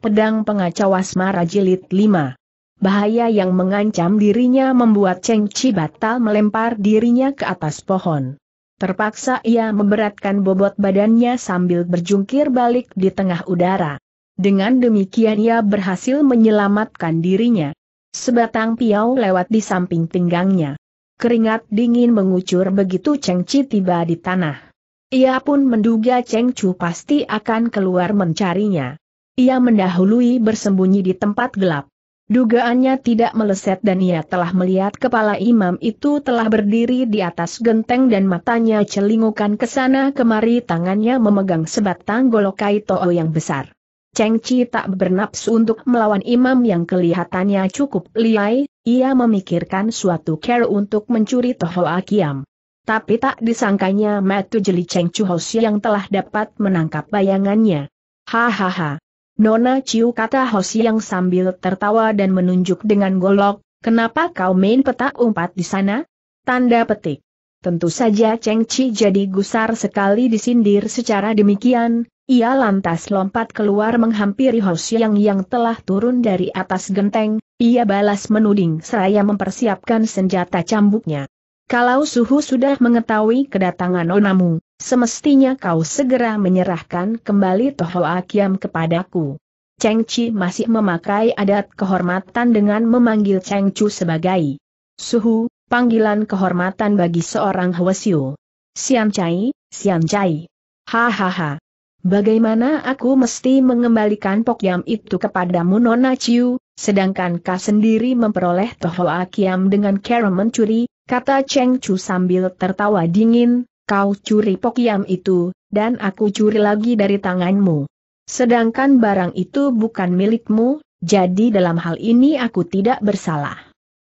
Pedang Pengacau Asmara Jilid 5 Bahaya yang mengancam dirinya membuat Cheng Chi batal melempar dirinya ke atas pohon. Terpaksa ia memberatkan bobot badannya sambil berjungkir balik di tengah udara. Dengan demikian ia berhasil menyelamatkan dirinya. Sebatang piau lewat di samping pinggangnya. Keringat dingin mengucur begitu Cheng Chi tiba di tanah. Ia pun menduga Cheng Chu pasti akan keluar mencarinya. Ia mendahului bersembunyi di tempat gelap. Dugaannya tidak meleset dan ia telah melihat kepala imam itu telah berdiri di atas genteng dan matanya celingukan ke sana kemari tangannya memegang sebatang golokai to'o yang besar. Cheng Chi tak bernapsu untuk melawan imam yang kelihatannya cukup liai, ia memikirkan suatu cara untuk mencuri Toho Akiam. Tapi tak disangkanya metu Jeli Cheng Chu Hoshi yang telah dapat menangkap bayangannya. Hahaha. Nona Ciu kata yang sambil tertawa dan menunjuk dengan golok, kenapa kau main petak umpat di sana? Tanda petik. Tentu saja Cheng Chi jadi gusar sekali disindir secara demikian, ia lantas lompat keluar menghampiri yang yang telah turun dari atas genteng, ia balas menuding seraya mempersiapkan senjata cambuknya. Kalau Suhu sudah mengetahui kedatangan Onamu, Semestinya kau segera menyerahkan kembali Toho Akiam kepadaku. Cheng Chi masih memakai adat kehormatan dengan memanggil Cheng Chu sebagai suhu, panggilan kehormatan bagi seorang Hwasyu. Sian Chai, Sian Chai. Hahaha. Bagaimana aku mesti mengembalikan pokyam itu kepadamu Nona Chiu, sedangkan kau sendiri memperoleh Toho Akiam dengan cara mencuri, kata Cheng Chu sambil tertawa dingin, kau curi pokiam itu, dan aku curi lagi dari tanganmu. Sedangkan barang itu bukan milikmu, jadi dalam hal ini aku tidak bersalah.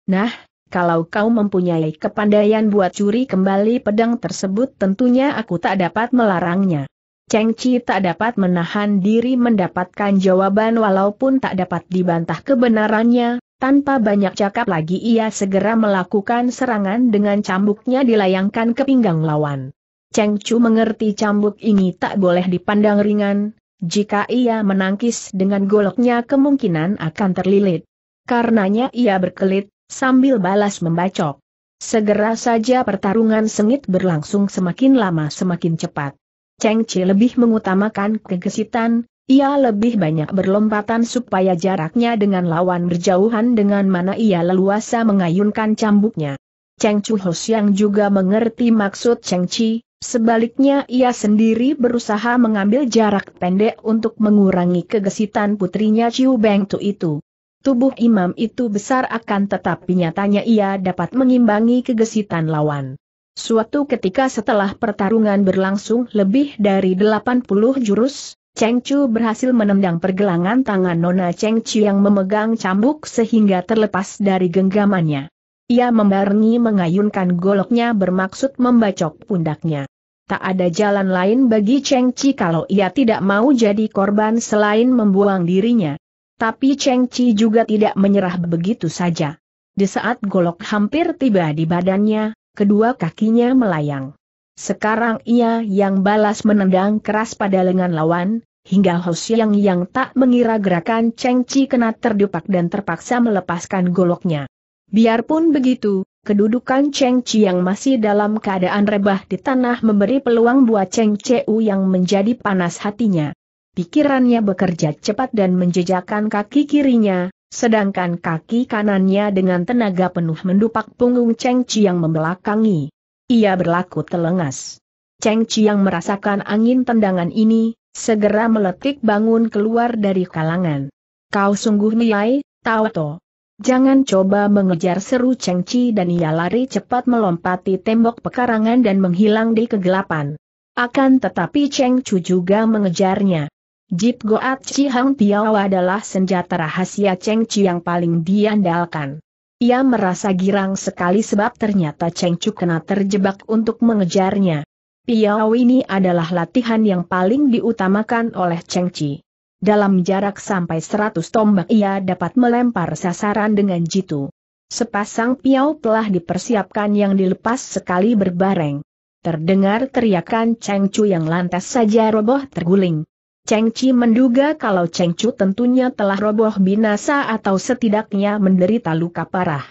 Nah, kalau kau mempunyai kepandaian buat curi kembali pedang tersebut tentunya aku tak dapat melarangnya. Cheng Chi tak dapat menahan diri mendapatkan jawaban walaupun tak dapat dibantah kebenarannya, tanpa banyak cakap lagi ia segera melakukan serangan dengan cambuknya dilayangkan ke pinggang lawan. Cheng Chu mengerti cambuk ini tak boleh dipandang ringan, jika ia menangkis dengan goloknya kemungkinan akan terlilit. Karenanya ia berkelit, sambil balas membacok. Segera saja pertarungan sengit berlangsung semakin lama semakin cepat. Cheng Chi lebih mengutamakan kegesitan, ia lebih banyak berlompatan supaya jaraknya dengan lawan berjauhan dengan mana ia leluasa mengayunkan cambuknya. Cheng Chu yang juga mengerti maksud Cheng Chi, sebaliknya ia sendiri berusaha mengambil jarak pendek untuk mengurangi kegesitan putrinya Chiu Beng Tu itu. Tubuh imam itu besar akan tetapi nyatanya ia dapat mengimbangi kegesitan lawan. Suatu ketika setelah pertarungan berlangsung lebih dari 80 jurus, Cheng Chu berhasil menendang pergelangan tangan Nona Cheng Chu yang memegang cambuk sehingga terlepas dari genggamannya. Ia membarengi mengayunkan goloknya bermaksud membacok pundaknya. Tak ada jalan lain bagi Cheng Chi kalau ia tidak mau jadi korban selain membuang dirinya. Tapi Cheng Chi juga tidak menyerah begitu saja. Di saat golok hampir tiba di badannya, kedua kakinya melayang. Sekarang ia yang balas menendang keras pada lengan lawan, hingga Hosiang yang tak mengira gerakan Cheng Chi kena terdepak dan terpaksa melepaskan goloknya. Biarpun begitu, kedudukan Cheng Chi yang masih dalam keadaan rebah di tanah memberi peluang buat Cheng Chu yang menjadi panas hatinya. Pikirannya bekerja cepat dan menjejakan kaki kirinya, sedangkan kaki kanannya dengan tenaga penuh mendupak punggung Cheng Chi yang membelakangi. Ia berlaku telengas. Cheng Chiang merasakan angin tendangan ini, segera meletik bangun keluar dari kalangan. Kau sungguh niai, To. Jangan coba mengejar seru Cheng Chi dan ia lari cepat melompati tembok pekarangan dan menghilang di kegelapan. Akan tetapi Cheng Chu juga mengejarnya. Jip Goat Chi Hang Tiao adalah senjata rahasia Cheng Chi yang paling diandalkan. Ia merasa girang sekali sebab ternyata Cheng Chu kena terjebak untuk mengejarnya. Piao ini adalah latihan yang paling diutamakan oleh Cheng Chi. Dalam jarak sampai 100 tombak ia dapat melempar sasaran dengan jitu. Sepasang piao telah dipersiapkan yang dilepas sekali berbareng. Terdengar teriakan Cheng Chu yang lantas saja roboh terguling. Cheng Chi menduga kalau Cheng Chu tentunya telah roboh binasa atau setidaknya menderita luka parah.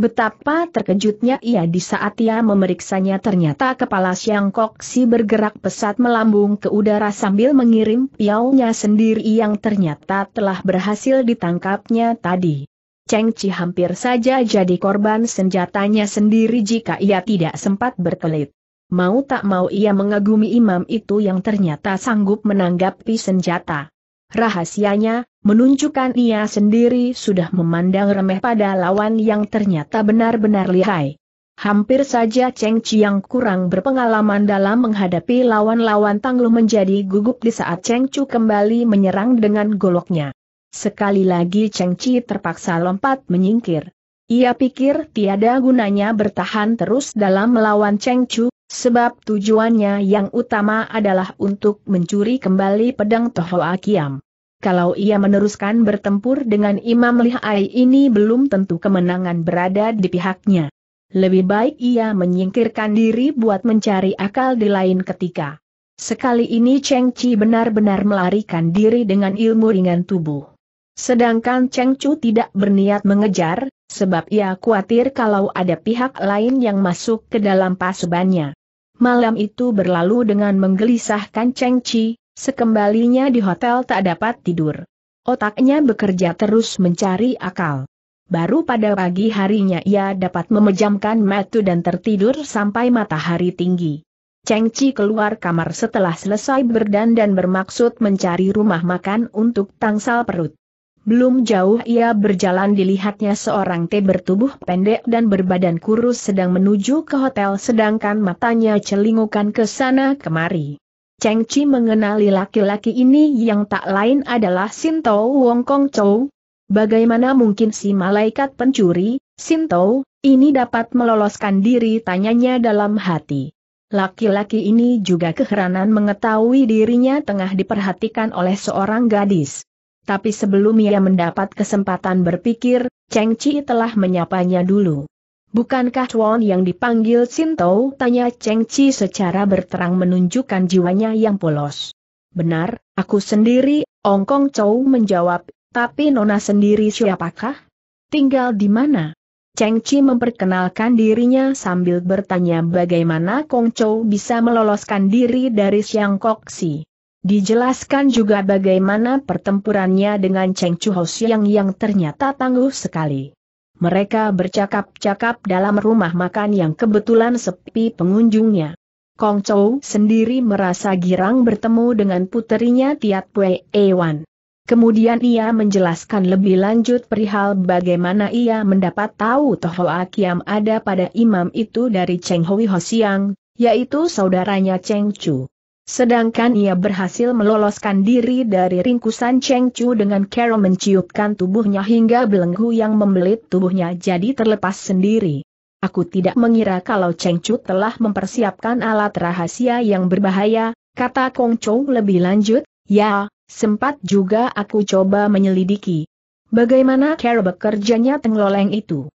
Betapa terkejutnya ia di saat ia memeriksanya ternyata kepala Siang Kok Si bergerak pesat melambung ke udara sambil mengirim piaunya sendiri yang ternyata telah berhasil ditangkapnya tadi. Cheng Chi hampir saja jadi korban senjatanya sendiri jika ia tidak sempat berkelit. Mau tak mau ia mengagumi imam itu yang ternyata sanggup menanggapi senjata. Rahasianya, menunjukkan ia sendiri sudah memandang remeh pada lawan yang ternyata benar-benar lihai. Hampir saja Cheng Chi yang kurang berpengalaman dalam menghadapi lawan-lawan tangguh menjadi gugup di saat Cheng Chu kembali menyerang dengan goloknya. Sekali lagi Cheng Chi terpaksa lompat menyingkir. Ia pikir tiada gunanya bertahan terus dalam melawan Cheng Chu, Sebab tujuannya yang utama adalah untuk mencuri kembali pedang Toho Akiam. Kalau ia meneruskan bertempur dengan Imam Lihai ini belum tentu kemenangan berada di pihaknya. Lebih baik ia menyingkirkan diri buat mencari akal di lain ketika. Sekali ini Cheng Chi benar-benar melarikan diri dengan ilmu ringan tubuh. Sedangkan Cheng Chu tidak berniat mengejar, sebab ia khawatir kalau ada pihak lain yang masuk ke dalam pasubannya. Malam itu berlalu dengan menggelisahkan Cheng Chi, sekembalinya di hotel tak dapat tidur. Otaknya bekerja terus mencari akal. Baru pada pagi harinya ia dapat memejamkan mata dan tertidur sampai matahari tinggi. Cheng Chi keluar kamar setelah selesai berdandan bermaksud mencari rumah makan untuk tangsal perut. Belum jauh ia berjalan dilihatnya seorang T bertubuh pendek dan berbadan kurus sedang menuju ke hotel sedangkan matanya celingukan ke sana kemari. Cheng Chi mengenali laki-laki ini yang tak lain adalah Sinto Wong Kong Chou. Bagaimana mungkin si malaikat pencuri, Sinto, ini dapat meloloskan diri tanyanya dalam hati. Laki-laki ini juga keheranan mengetahui dirinya tengah diperhatikan oleh seorang gadis. Tapi sebelum ia mendapat kesempatan berpikir, Cheng Chi telah menyapanya dulu. Bukankah Chuan yang dipanggil Sinto? Tanya Cheng Chi secara berterang menunjukkan jiwanya yang polos. Benar, aku sendiri, Ong Kong Chou menjawab, tapi Nona sendiri siapakah? Tinggal di mana? Cheng Chi memperkenalkan dirinya sambil bertanya bagaimana Kong Chou bisa meloloskan diri dari Siang Kok Si. Dijelaskan juga bagaimana pertempurannya dengan Cheng Chu Ho yang ternyata tangguh sekali. Mereka bercakap-cakap dalam rumah makan yang kebetulan sepi pengunjungnya. Kong Chou sendiri merasa girang bertemu dengan puterinya Tiat Pue Ewan. Kemudian ia menjelaskan lebih lanjut perihal bagaimana ia mendapat tahu Toho Akiam ada pada imam itu dari Cheng Hui Siang, yaitu saudaranya Cheng Chu. Sedangkan ia berhasil meloloskan diri dari ringkusan Cheng Chu dengan cara menciupkan tubuhnya hingga belenggu yang membelit tubuhnya jadi terlepas sendiri. Aku tidak mengira kalau Cheng Chu telah mempersiapkan alat rahasia yang berbahaya, kata Kong Chou lebih lanjut, ya, sempat juga aku coba menyelidiki. Bagaimana cara bekerjanya tengloleng itu?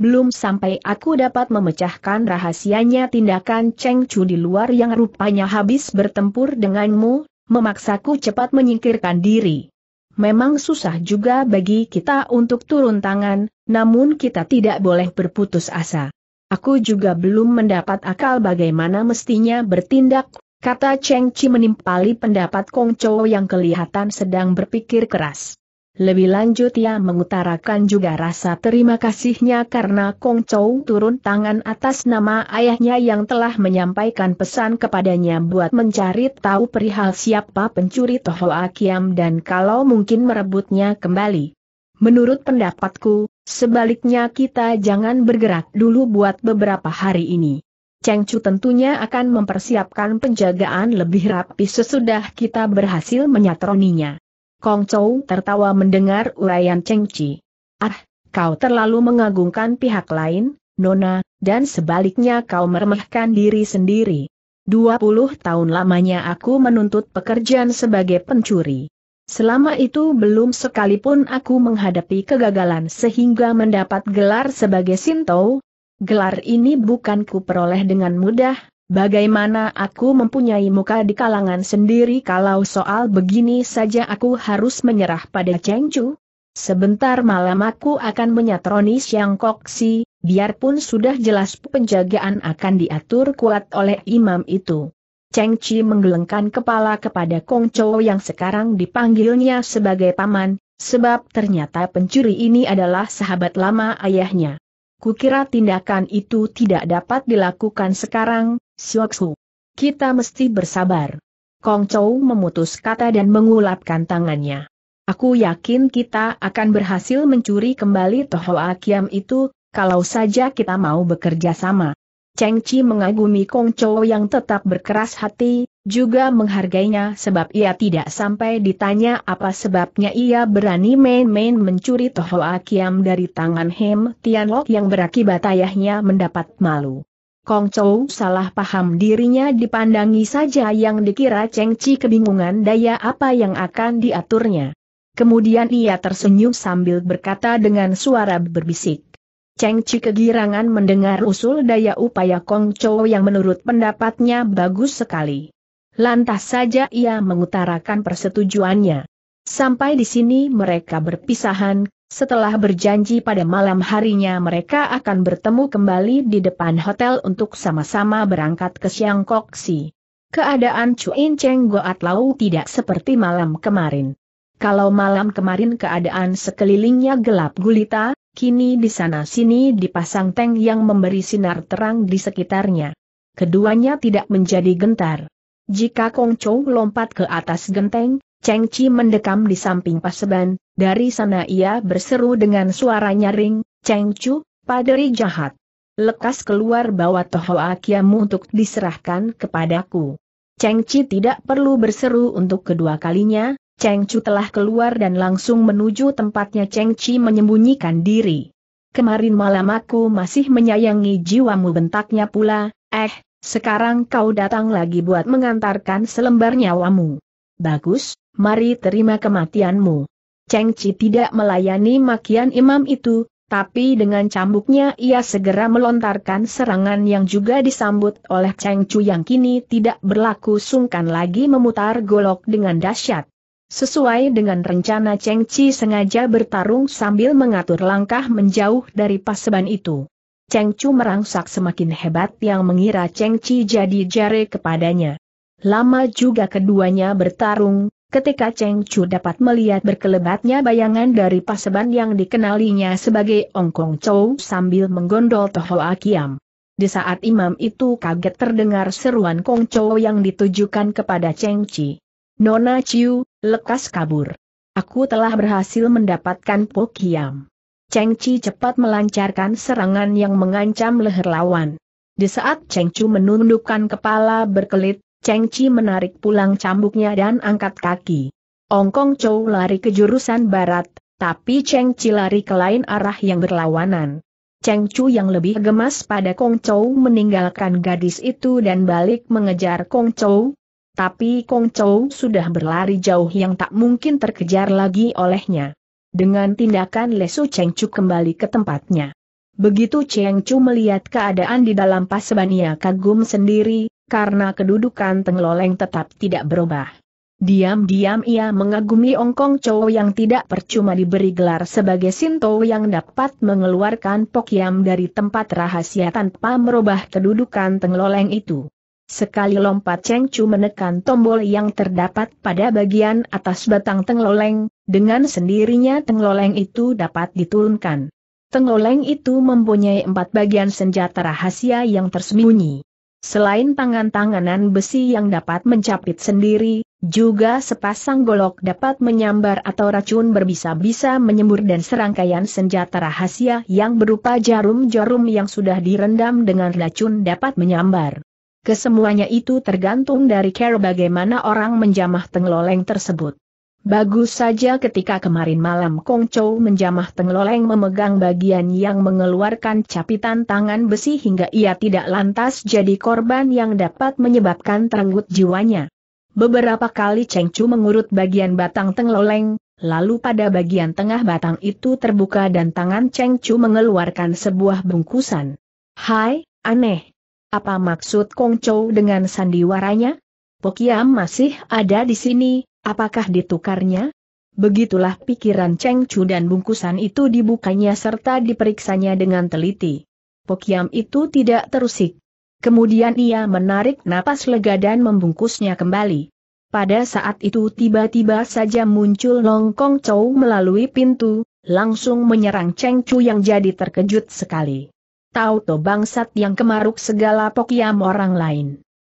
Belum sampai aku dapat memecahkan rahasianya tindakan Cheng Chu di luar yang rupanya habis bertempur denganmu, memaksaku cepat menyingkirkan diri. Memang susah juga bagi kita untuk turun tangan, namun kita tidak boleh berputus asa. Aku juga belum mendapat akal bagaimana mestinya bertindak, kata Cheng Chi menimpali pendapat Kong Chou yang kelihatan sedang berpikir keras. Lebih lanjut ia mengutarakan juga rasa terima kasihnya karena Kong Chou turun tangan atas nama ayahnya yang telah menyampaikan pesan kepadanya buat mencari tahu perihal siapa pencuri Toho Akiam dan kalau mungkin merebutnya kembali. Menurut pendapatku, sebaliknya kita jangan bergerak dulu buat beberapa hari ini. Cheng Chu tentunya akan mempersiapkan penjagaan lebih rapi sesudah kita berhasil menyatroninya. Kong Chou tertawa mendengar uraian Cheng Chi. Ah, kau terlalu mengagungkan pihak lain, Nona, dan sebaliknya kau meremehkan diri sendiri. 20 tahun lamanya aku menuntut pekerjaan sebagai pencuri. Selama itu belum sekalipun aku menghadapi kegagalan sehingga mendapat gelar sebagai Sinto. Gelar ini bukan ku peroleh dengan mudah, Bagaimana aku mempunyai muka di kalangan sendiri kalau soal begini saja aku harus menyerah pada Cheng Chu? Sebentar malam aku akan menyatroni Siang Si, biarpun sudah jelas penjagaan akan diatur kuat oleh imam itu. Cheng Chi menggelengkan kepala kepada Kong Chou yang sekarang dipanggilnya sebagai paman, sebab ternyata pencuri ini adalah sahabat lama ayahnya. Kukira tindakan itu tidak dapat dilakukan sekarang, Siwaksu, Kita mesti bersabar. Kong Chou memutus kata dan mengulapkan tangannya. Aku yakin kita akan berhasil mencuri kembali Toho Akiam itu, kalau saja kita mau bekerja sama. Cheng Chi mengagumi Kong Chou yang tetap berkeras hati, juga menghargainya sebab ia tidak sampai ditanya apa sebabnya ia berani main-main mencuri Toho Akiam dari tangan Hem Tianlok yang berakibat ayahnya mendapat malu. Kong Chou salah paham dirinya dipandangi saja yang dikira Cheng Chi kebingungan daya apa yang akan diaturnya. Kemudian ia tersenyum sambil berkata dengan suara berbisik. Cheng Chi kegirangan mendengar usul daya upaya Kong Chou yang menurut pendapatnya bagus sekali. Lantas saja ia mengutarakan persetujuannya. Sampai di sini mereka berpisahan, setelah berjanji pada malam harinya mereka akan bertemu kembali di depan hotel untuk sama-sama berangkat ke Siang Koksi. Keadaan In Cheng Goat Lau tidak seperti malam kemarin. Kalau malam kemarin keadaan sekelilingnya gelap gulita, kini di sana-sini dipasang tank yang memberi sinar terang di sekitarnya. Keduanya tidak menjadi gentar. Jika Kong Chou lompat ke atas genteng, Cheng Chi mendekam di samping paseban, dari sana ia berseru dengan suara nyaring, Cheng Chu, paderi jahat. Lekas keluar bawa Toho Akiamu untuk diserahkan kepadaku. Cheng Chi tidak perlu berseru untuk kedua kalinya, Cheng Chu telah keluar dan langsung menuju tempatnya Cheng Chi menyembunyikan diri. Kemarin malam aku masih menyayangi jiwamu bentaknya pula, eh, sekarang kau datang lagi buat mengantarkan selembar nyawamu. Bagus, mari terima kematianmu. Cheng Chi tidak melayani makian imam itu, tapi dengan cambuknya ia segera melontarkan serangan yang juga disambut oleh Cheng Chu yang kini tidak berlaku sungkan lagi memutar golok dengan dahsyat. Sesuai dengan rencana Cheng Chi sengaja bertarung sambil mengatur langkah menjauh dari paseban itu. Cheng Chu merangsak semakin hebat yang mengira Cheng Chi jadi jare kepadanya. Lama juga keduanya bertarung, Ketika Cheng Chu dapat melihat berkelebatnya bayangan dari paseban yang dikenalinya sebagai Kong Chow sambil menggondol Toho Akiam. Di saat imam itu kaget terdengar seruan Kong Chow yang ditujukan kepada Cheng Chi. Nona Chiu, lekas kabur. Aku telah berhasil mendapatkan Po Kiam. Cheng Chi cepat melancarkan serangan yang mengancam leher lawan. Di saat Cheng Chu menundukkan kepala berkelit, Cheng Chi menarik pulang cambuknya dan angkat kaki. Kong Chou lari ke jurusan barat, tapi Cheng Chi lari ke lain arah yang berlawanan. Cheng Chu yang lebih gemas pada Kong Chou meninggalkan gadis itu dan balik mengejar Kong Chou, Tapi Kong Chou sudah berlari jauh yang tak mungkin terkejar lagi olehnya. Dengan tindakan lesu Cheng Chu kembali ke tempatnya. Begitu Cheng Chu melihat keadaan di dalam Pasebania kagum sendiri, karena kedudukan Tengloleng tetap tidak berubah. Diam-diam ia mengagumi Ongkong Chow yang tidak percuma diberi gelar sebagai Sinto yang dapat mengeluarkan Pokyam dari tempat rahasia tanpa merubah kedudukan tengloleng itu. Sekali lompat Cheng Chu menekan tombol yang terdapat pada bagian atas batang tengloleng, dengan sendirinya tengloleng itu dapat diturunkan. Tengloleng itu mempunyai empat bagian senjata rahasia yang tersembunyi. Selain tangan-tanganan besi yang dapat mencapit sendiri, juga sepasang golok dapat menyambar atau racun berbisa-bisa menyembur dan serangkaian senjata rahasia yang berupa jarum-jarum yang sudah direndam dengan racun dapat menyambar. Kesemuanya itu tergantung dari cara bagaimana orang menjamah tengloleng tersebut. Bagus saja ketika kemarin malam Kong Chou menjamah tengloleng memegang bagian yang mengeluarkan capitan tangan besi hingga ia tidak lantas jadi korban yang dapat menyebabkan terenggut jiwanya. Beberapa kali Cheng Chu mengurut bagian batang tengloleng, lalu pada bagian tengah batang itu terbuka dan tangan Cheng Chu mengeluarkan sebuah bungkusan. Hai, aneh. Apa maksud Kong Chou dengan sandiwaranya? Pokiam masih ada di sini, Apakah ditukarnya? Begitulah pikiran Cheng Chu dan bungkusan itu dibukanya serta diperiksanya dengan teliti. Pokiam itu tidak terusik. Kemudian ia menarik napas lega dan membungkusnya kembali. Pada saat itu tiba-tiba saja muncul Long Kong Chow melalui pintu, langsung menyerang Cheng Chu yang jadi terkejut sekali. Tahu to bangsat yang kemaruk segala pokiam orang lain.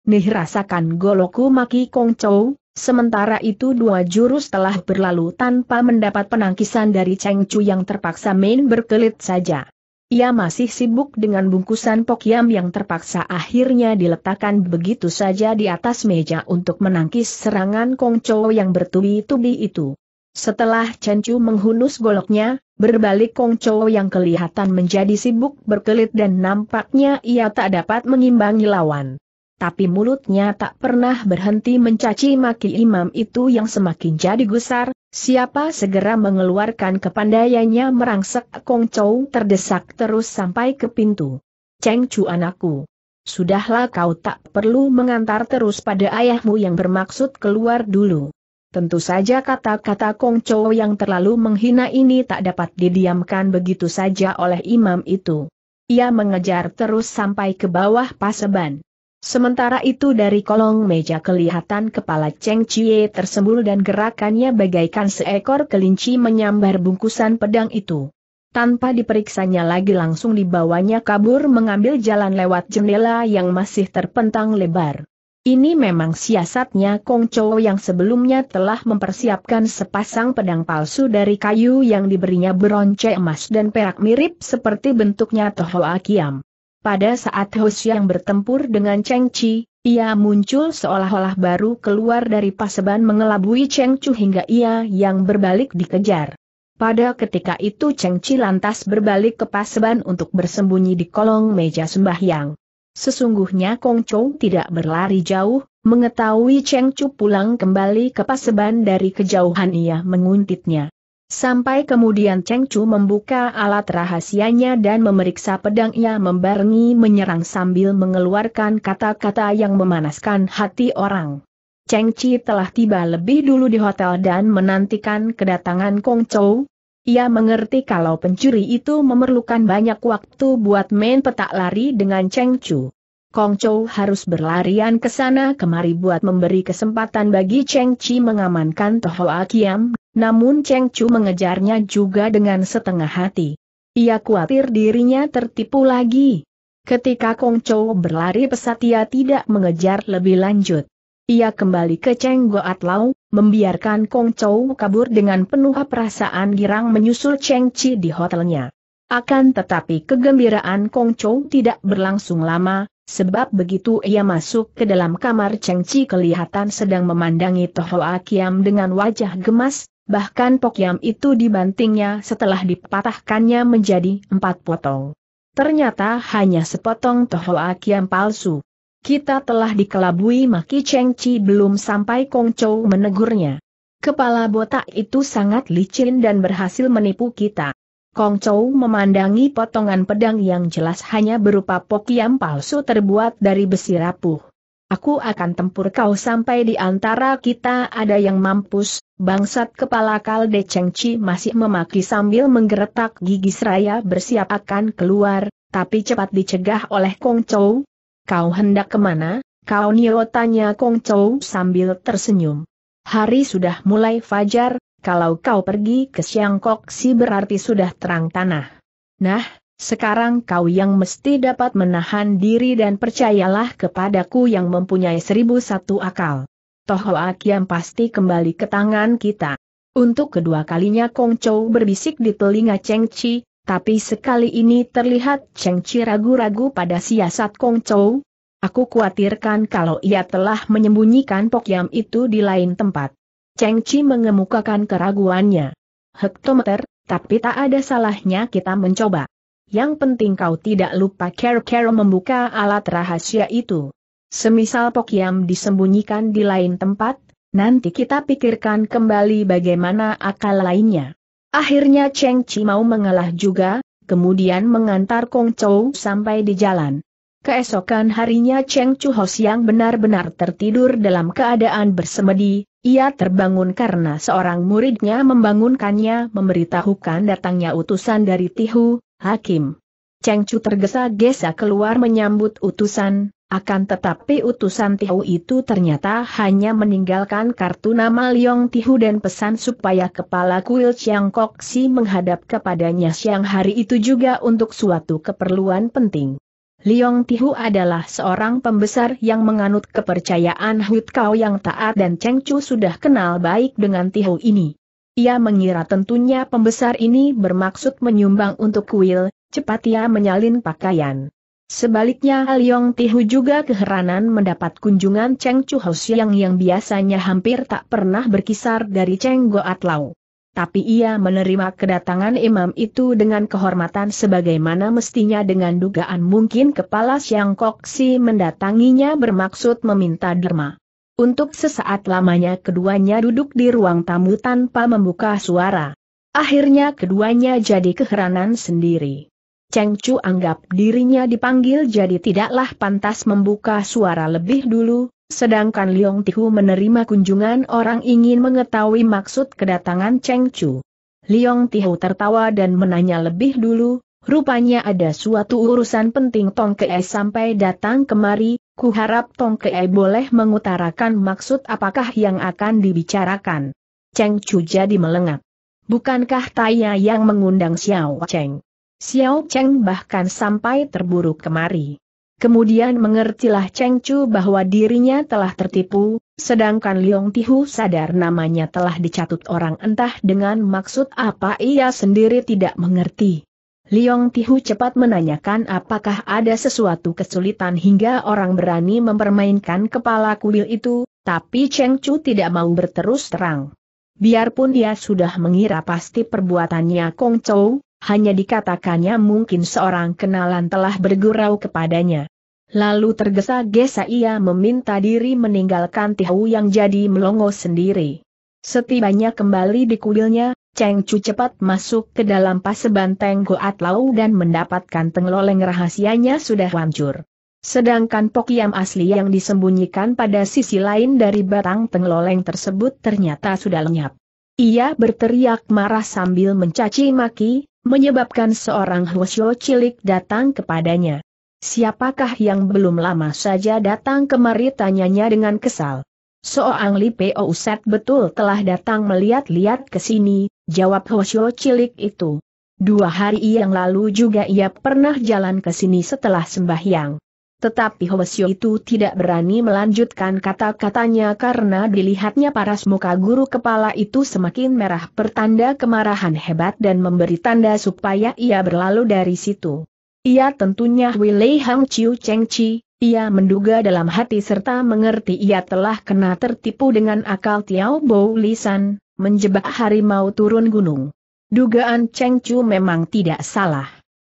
Nih rasakan goloku maki Kong Chow, Sementara itu dua jurus telah berlalu tanpa mendapat penangkisan dari Cheng Chu yang terpaksa main berkelit saja. Ia masih sibuk dengan bungkusan pokyam yang terpaksa akhirnya diletakkan begitu saja di atas meja untuk menangkis serangan Kong Chou yang bertubi-tubi itu. Setelah Chen Chu menghunus goloknya, berbalik Kong Chou yang kelihatan menjadi sibuk berkelit dan nampaknya ia tak dapat mengimbangi lawan tapi mulutnya tak pernah berhenti mencaci maki imam itu yang semakin jadi gusar, siapa segera mengeluarkan kepandaiannya merangsek Kong Chow terdesak terus sampai ke pintu. Cheng Chu anakku. Sudahlah kau tak perlu mengantar terus pada ayahmu yang bermaksud keluar dulu. Tentu saja kata-kata Kong Chow yang terlalu menghina ini tak dapat didiamkan begitu saja oleh imam itu. Ia mengejar terus sampai ke bawah paseban. Sementara itu dari kolong meja kelihatan kepala Cheng Chie tersembul dan gerakannya bagaikan seekor kelinci menyambar bungkusan pedang itu. Tanpa diperiksanya lagi langsung dibawanya kabur mengambil jalan lewat jendela yang masih terpentang lebar. Ini memang siasatnya Kong Chow yang sebelumnya telah mempersiapkan sepasang pedang palsu dari kayu yang diberinya bronce emas dan perak mirip seperti bentuknya Tohoa akiam. Pada saat Ho yang bertempur dengan Cheng Chi, ia muncul seolah-olah baru keluar dari paseban mengelabui Cheng Chu hingga ia yang berbalik dikejar. Pada ketika itu Cheng Chi lantas berbalik ke paseban untuk bersembunyi di kolong meja sembahyang. Sesungguhnya Kong Chou tidak berlari jauh, mengetahui Cheng Chu pulang kembali ke paseban dari kejauhan ia menguntitnya. Sampai kemudian Cheng Chu membuka alat rahasianya dan memeriksa pedangnya membarengi menyerang sambil mengeluarkan kata-kata yang memanaskan hati orang. Cheng Chi telah tiba lebih dulu di hotel dan menantikan kedatangan Kong Chou. Ia mengerti kalau pencuri itu memerlukan banyak waktu buat main petak lari dengan Cheng Chu. Kong Chou harus berlarian ke sana kemari buat memberi kesempatan bagi Cheng Chi mengamankan Tohoa Kiam, namun Cheng Chu mengejarnya juga dengan setengah hati. Ia khawatir dirinya tertipu lagi. Ketika Kong Chou berlari pesat ia tidak mengejar lebih lanjut. Ia kembali ke Cheng Goat Lau, membiarkan Kong Chou kabur dengan penuh perasaan girang menyusul Cheng Chi di hotelnya. Akan tetapi kegembiraan Kong Chou tidak berlangsung lama, Sebab begitu ia masuk ke dalam kamar Cheng Chi kelihatan sedang memandangi toho Akiam dengan wajah gemas, bahkan Pokyam itu dibantingnya setelah dipatahkannya menjadi empat potong. Ternyata hanya sepotong toho Akiam palsu. Kita telah dikelabui maki Cheng Chi belum sampai Kong Chou menegurnya. Kepala botak itu sangat licin dan berhasil menipu kita. Kong Chou memandangi potongan pedang yang jelas hanya berupa pokiam palsu terbuat dari besi rapuh. Aku akan tempur kau sampai di antara kita ada yang mampus, bangsat kepala kalde Chi masih memaki sambil menggeretak gigi seraya bersiap akan keluar, tapi cepat dicegah oleh Kong Chou. Kau hendak kemana? Kau Nio tanya Kong Chou sambil tersenyum. Hari sudah mulai fajar, kalau kau pergi ke Siangkok sih berarti sudah terang tanah. Nah, sekarang kau yang mesti dapat menahan diri dan percayalah kepadaku yang mempunyai seribu satu akal. Toh hakiam pasti kembali ke tangan kita. Untuk kedua kalinya Kong Chou berbisik di telinga Cheng Chi, tapi sekali ini terlihat Cheng Chi ragu-ragu pada siasat Kong Chou. Aku khawatirkan kalau ia telah menyembunyikan Pokyam itu di lain tempat. Cheng Chi mengemukakan keraguannya. Hektometer, tapi tak ada salahnya kita mencoba. Yang penting kau tidak lupa care-care membuka alat rahasia itu. Semisal Pokiam disembunyikan di lain tempat, nanti kita pikirkan kembali bagaimana akal lainnya. Akhirnya Cheng Chi mau mengalah juga, kemudian mengantar Kong Chou sampai di jalan. Keesokan harinya Cheng Chu Hos yang benar-benar tertidur dalam keadaan bersemedi, ia terbangun karena seorang muridnya membangunkannya memberitahukan datangnya utusan dari Tihu, Hakim. Cheng Chu tergesa-gesa keluar menyambut utusan, akan tetapi utusan Tihu itu ternyata hanya meninggalkan kartu nama Liong Tihu dan pesan supaya kepala kuil Chiang Kok Si menghadap kepadanya siang hari itu juga untuk suatu keperluan penting. Liong Tihu adalah seorang pembesar yang menganut kepercayaan Hut Kau yang taat dan Cheng Chu sudah kenal baik dengan Tihu ini. Ia mengira tentunya pembesar ini bermaksud menyumbang untuk kuil, cepat ia menyalin pakaian. Sebaliknya Liong Tihu juga keheranan mendapat kunjungan Cheng Chu Hosiang yang biasanya hampir tak pernah berkisar dari Cheng Goat Lau tapi ia menerima kedatangan imam itu dengan kehormatan sebagaimana mestinya dengan dugaan mungkin kepala Siang Koksi mendatanginya bermaksud meminta derma. Untuk sesaat lamanya keduanya duduk di ruang tamu tanpa membuka suara. Akhirnya keduanya jadi keheranan sendiri. Cheng Chu anggap dirinya dipanggil jadi tidaklah pantas membuka suara lebih dulu, Sedangkan Liong Tihu menerima kunjungan orang ingin mengetahui maksud kedatangan Cheng Chu. Liong Tihu tertawa dan menanya lebih dulu, rupanya ada suatu urusan penting Tong Kei sampai datang kemari, kuharap Tong Kei boleh mengutarakan maksud apakah yang akan dibicarakan. Cheng Chu jadi melengak. Bukankah Taya yang mengundang Xiao Cheng? Xiao Cheng bahkan sampai terburuk kemari. Kemudian mengertilah Cheng Chu bahwa dirinya telah tertipu, sedangkan Liong Tihu sadar namanya telah dicatut orang entah dengan maksud apa ia sendiri tidak mengerti. Liong Tihu cepat menanyakan apakah ada sesuatu kesulitan hingga orang berani mempermainkan kepala kuil itu, tapi Cheng Chu tidak mau berterus terang. Biarpun dia sudah mengira pasti perbuatannya Kong Chou, hanya dikatakannya mungkin seorang kenalan telah bergurau kepadanya. Lalu tergesa-gesa ia meminta diri meninggalkan Tihau yang jadi melongo sendiri. Setibanya kembali di kuilnya, Cheng Chu cepat masuk ke dalam pas sebanteng Goat Lau dan mendapatkan tengloleng rahasianya sudah hancur. Sedangkan pokiam asli yang disembunyikan pada sisi lain dari batang tengloleng tersebut ternyata sudah lenyap. Ia berteriak marah sambil mencaci maki, menyebabkan seorang Huosyo cilik datang kepadanya. Siapakah yang belum lama saja datang kemari tanyanya dengan kesal. Soang Li Peo Uset betul telah datang melihat-lihat ke sini, jawab Hoshio cilik itu. Dua hari yang lalu juga ia pernah jalan ke sini setelah sembahyang. Tetapi Hoshio itu tidak berani melanjutkan kata-katanya karena dilihatnya paras muka guru kepala itu semakin merah pertanda kemarahan hebat dan memberi tanda supaya ia berlalu dari situ. Ia tentunya Wilei Hang Chiu Cheng Chi, ia menduga dalam hati serta mengerti ia telah kena tertipu dengan akal Tiao Bo Lisan, menjebak harimau turun gunung. Dugaan Cheng Chu memang tidak salah.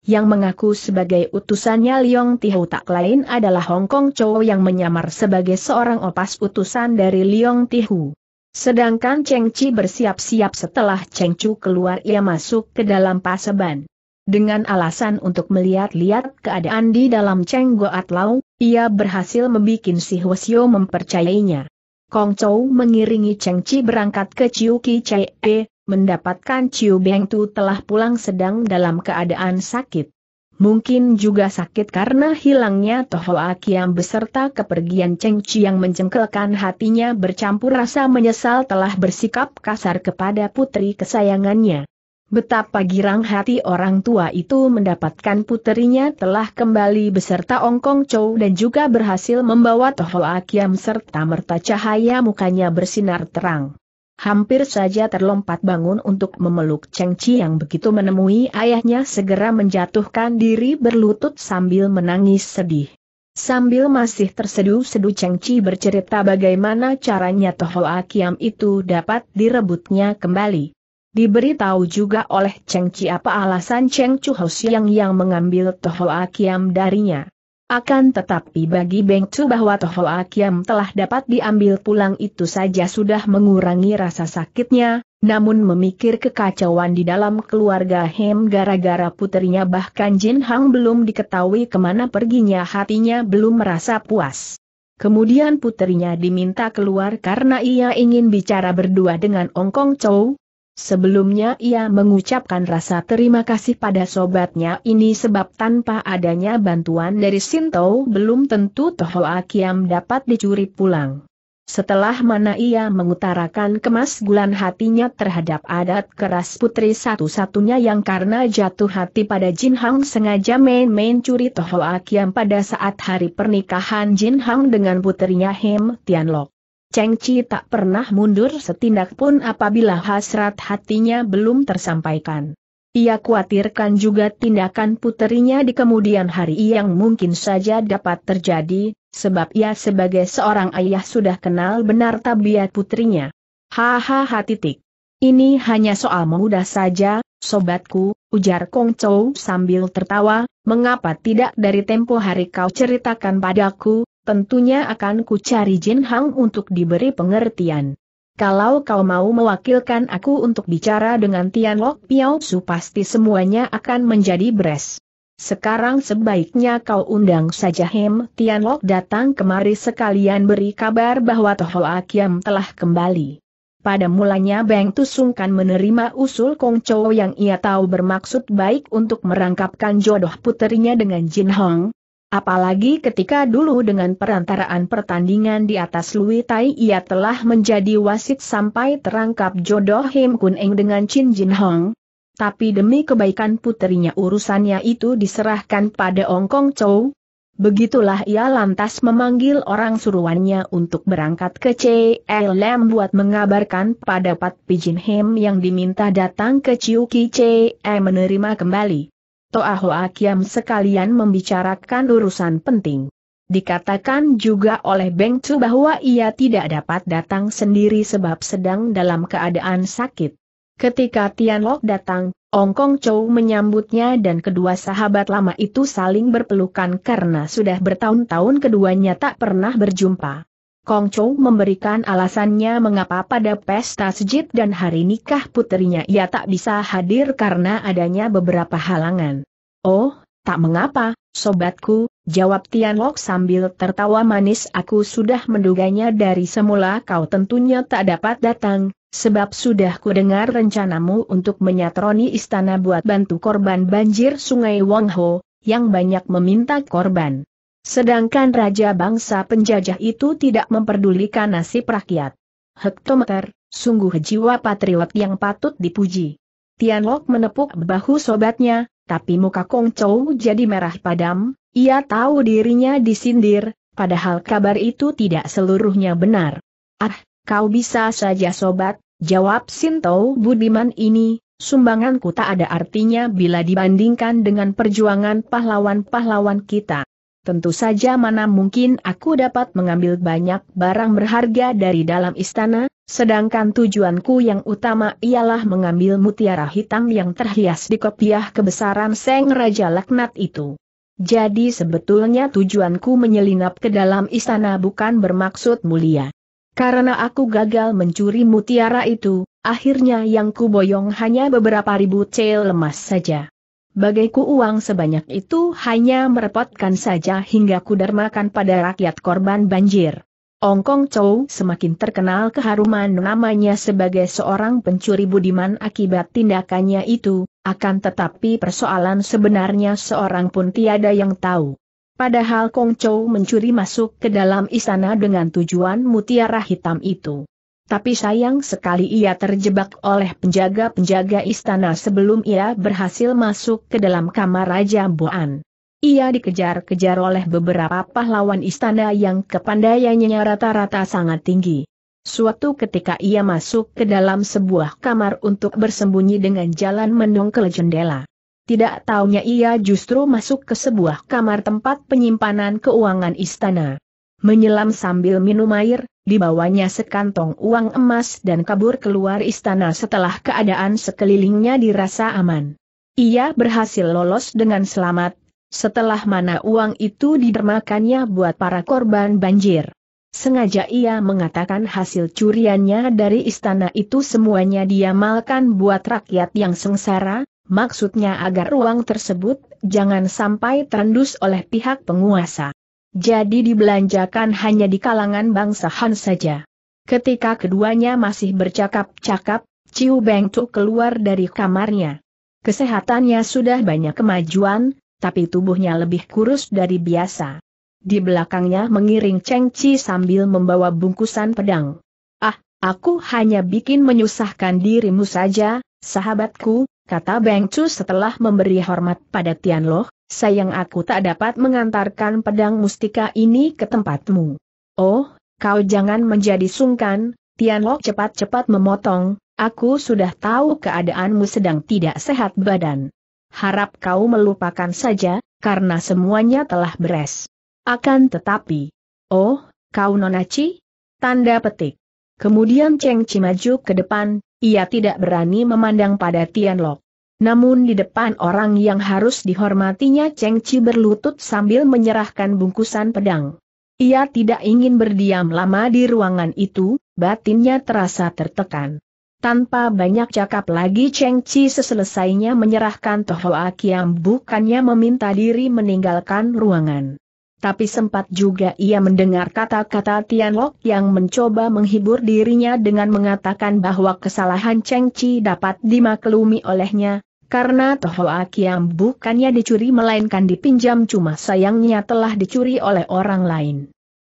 Yang mengaku sebagai utusannya Liong Tihau tak lain adalah Hong Kong Chow yang menyamar sebagai seorang opas utusan dari Liong Tihu. Sedangkan Cheng Chi bersiap-siap setelah Cheng Chu keluar ia masuk ke dalam paseban. Dengan alasan untuk melihat-lihat keadaan di dalam Cheng Goat Lau, ia berhasil membuat si Hwasyo mempercayainya. Kong Chou mengiringi Cheng Chi berangkat ke Chiu Ki e, mendapatkan Chiu Beng Tu telah pulang sedang dalam keadaan sakit. Mungkin juga sakit karena hilangnya Toho Akiam beserta kepergian Cheng Chi yang mencengkelkan hatinya bercampur rasa menyesal telah bersikap kasar kepada putri kesayangannya. Betapa girang hati orang tua itu mendapatkan puterinya telah kembali beserta Ongkong Chow dan juga berhasil membawa Toho Akiam serta merta cahaya mukanya bersinar terang. Hampir saja terlompat bangun untuk memeluk Cheng Chi yang begitu menemui ayahnya segera menjatuhkan diri berlutut sambil menangis sedih. Sambil masih terseduh-seduh Cheng Chi bercerita bagaimana caranya Toho Akiam itu dapat direbutnya kembali. Diberitahu juga oleh Cheng Chi apa alasan Cheng Chu Ho yang mengambil Toho Akiam darinya. Akan tetapi bagi Beng Chu bahwa Toho Akiam telah dapat diambil pulang itu saja sudah mengurangi rasa sakitnya, namun memikir kekacauan di dalam keluarga Hem gara-gara puterinya bahkan Jin Hang belum diketahui kemana perginya hatinya belum merasa puas. Kemudian puterinya diminta keluar karena ia ingin bicara berdua dengan Ong Kong Chou. Sebelumnya ia mengucapkan rasa terima kasih pada sobatnya ini sebab tanpa adanya bantuan dari Sinto belum tentu Toho Akiam dapat dicuri pulang. Setelah mana ia mengutarakan kemasgulan hatinya terhadap adat keras putri satu-satunya yang karena jatuh hati pada Jin Hang sengaja main-main curi Toho Akiam pada saat hari pernikahan Jin Hang dengan putrinya Hem Tianlok. Cheng Chi tak pernah mundur setindak pun apabila hasrat hatinya belum tersampaikan. Ia khawatirkan juga tindakan puterinya di kemudian hari yang mungkin saja dapat terjadi, sebab ia sebagai seorang ayah sudah kenal benar tabiat putrinya. Hahaha titik. Ini hanya soal mudah saja, sobatku, ujar Kong Chou sambil tertawa, mengapa tidak dari tempo hari kau ceritakan padaku, tentunya akan kucari Jin Hang untuk diberi pengertian. Kalau kau mau mewakilkan aku untuk bicara dengan Tian Lok Piao Su pasti semuanya akan menjadi beres. Sekarang sebaiknya kau undang saja Hem Tian Lok datang kemari sekalian beri kabar bahwa Toho Akiam telah kembali. Pada mulanya Beng Tusungkan kan menerima usul Kong Chou yang ia tahu bermaksud baik untuk merangkapkan jodoh puterinya dengan Jin Hong, Apalagi ketika dulu dengan perantaraan pertandingan di atas Lui Tai ia telah menjadi wasit sampai terangkap jodoh Him Kun Eng dengan Chin Jin Hong. Tapi demi kebaikan putrinya, urusannya itu diserahkan pada Ong Kong Chow. Begitulah ia lantas memanggil orang suruhannya untuk berangkat ke CLM buat mengabarkan pada Pat Pijin Him yang diminta datang ke Ki CLM e menerima kembali. Toa Hoa Kiam sekalian membicarakan urusan penting. Dikatakan juga oleh Beng Chu bahwa ia tidak dapat datang sendiri sebab sedang dalam keadaan sakit. Ketika Tian Lok datang, Ong Kong Chou menyambutnya dan kedua sahabat lama itu saling berpelukan karena sudah bertahun-tahun keduanya tak pernah berjumpa. Kong Chou memberikan alasannya mengapa pada pesta sejid dan hari nikah putrinya ia tak bisa hadir karena adanya beberapa halangan. Oh, tak mengapa, sobatku, jawab Tianlok sambil tertawa manis aku sudah menduganya dari semula kau tentunya tak dapat datang, sebab sudah kudengar rencanamu untuk menyatroni istana buat bantu korban banjir sungai Wangho, yang banyak meminta korban. Sedangkan raja bangsa penjajah itu tidak memperdulikan nasib rakyat. Hektometer, sungguh jiwa patriot yang patut dipuji. Tianlok menepuk bahu sobatnya, tapi muka Kong Chou jadi merah padam, ia tahu dirinya disindir, padahal kabar itu tidak seluruhnya benar. Ah, kau bisa saja sobat, jawab Sinto Budiman ini, sumbanganku tak ada artinya bila dibandingkan dengan perjuangan pahlawan-pahlawan kita. Tentu saja mana mungkin aku dapat mengambil banyak barang berharga dari dalam istana, sedangkan tujuanku yang utama ialah mengambil mutiara hitam yang terhias di kopiah kebesaran Seng Raja Laknat itu. Jadi sebetulnya tujuanku menyelinap ke dalam istana bukan bermaksud mulia. Karena aku gagal mencuri mutiara itu, akhirnya yang kuboyong hanya beberapa ribu cel lemas saja. Bagaiku uang sebanyak itu hanya merepotkan saja hingga makan pada rakyat korban banjir. Ong Ongkong Chow semakin terkenal keharuman namanya sebagai seorang pencuri budiman akibat tindakannya itu, akan tetapi persoalan sebenarnya seorang pun tiada yang tahu. Padahal Kong Chow mencuri masuk ke dalam istana dengan tujuan mutiara hitam itu. Tapi sayang sekali ia terjebak oleh penjaga-penjaga istana sebelum ia berhasil masuk ke dalam kamar Raja Boan. Ia dikejar-kejar oleh beberapa pahlawan istana yang kepandaiannya rata-rata sangat tinggi. Suatu ketika ia masuk ke dalam sebuah kamar untuk bersembunyi dengan jalan ke jendela. Tidak taunya ia justru masuk ke sebuah kamar tempat penyimpanan keuangan istana. Menyelam sambil minum air, dibawanya sekantong uang emas dan kabur keluar istana setelah keadaan sekelilingnya dirasa aman. Ia berhasil lolos dengan selamat, setelah mana uang itu didermakannya buat para korban banjir. Sengaja ia mengatakan hasil curiannya dari istana itu semuanya diamalkan buat rakyat yang sengsara, maksudnya agar uang tersebut jangan sampai terendus oleh pihak penguasa jadi dibelanjakan hanya di kalangan bangsa Han saja. Ketika keduanya masih bercakap-cakap, Ciu Beng Tu keluar dari kamarnya. Kesehatannya sudah banyak kemajuan, tapi tubuhnya lebih kurus dari biasa. Di belakangnya mengiring Cheng Chi sambil membawa bungkusan pedang. Ah, aku hanya bikin menyusahkan dirimu saja, sahabatku, kata Beng Chu setelah memberi hormat pada Tian Loh, sayang aku tak dapat mengantarkan pedang mustika ini ke tempatmu. Oh, kau jangan menjadi sungkan, Tian Loh cepat-cepat memotong, aku sudah tahu keadaanmu sedang tidak sehat badan. Harap kau melupakan saja, karena semuanya telah beres. Akan tetapi, oh, kau nonaci? Tanda petik. Kemudian Cheng Chi maju ke depan, ia tidak berani memandang pada Tianlok. Namun di depan orang yang harus dihormatinya Cheng Chi berlutut sambil menyerahkan bungkusan pedang. Ia tidak ingin berdiam lama di ruangan itu, batinnya terasa tertekan. Tanpa banyak cakap lagi Cheng Chi seselesainya menyerahkan Tohoa Kiam bukannya meminta diri meninggalkan ruangan tapi sempat juga ia mendengar kata-kata Tianlok yang mencoba menghibur dirinya dengan mengatakan bahwa kesalahan Cheng Chi dapat dimaklumi olehnya, karena Toho Akiam bukannya dicuri melainkan dipinjam cuma sayangnya telah dicuri oleh orang lain.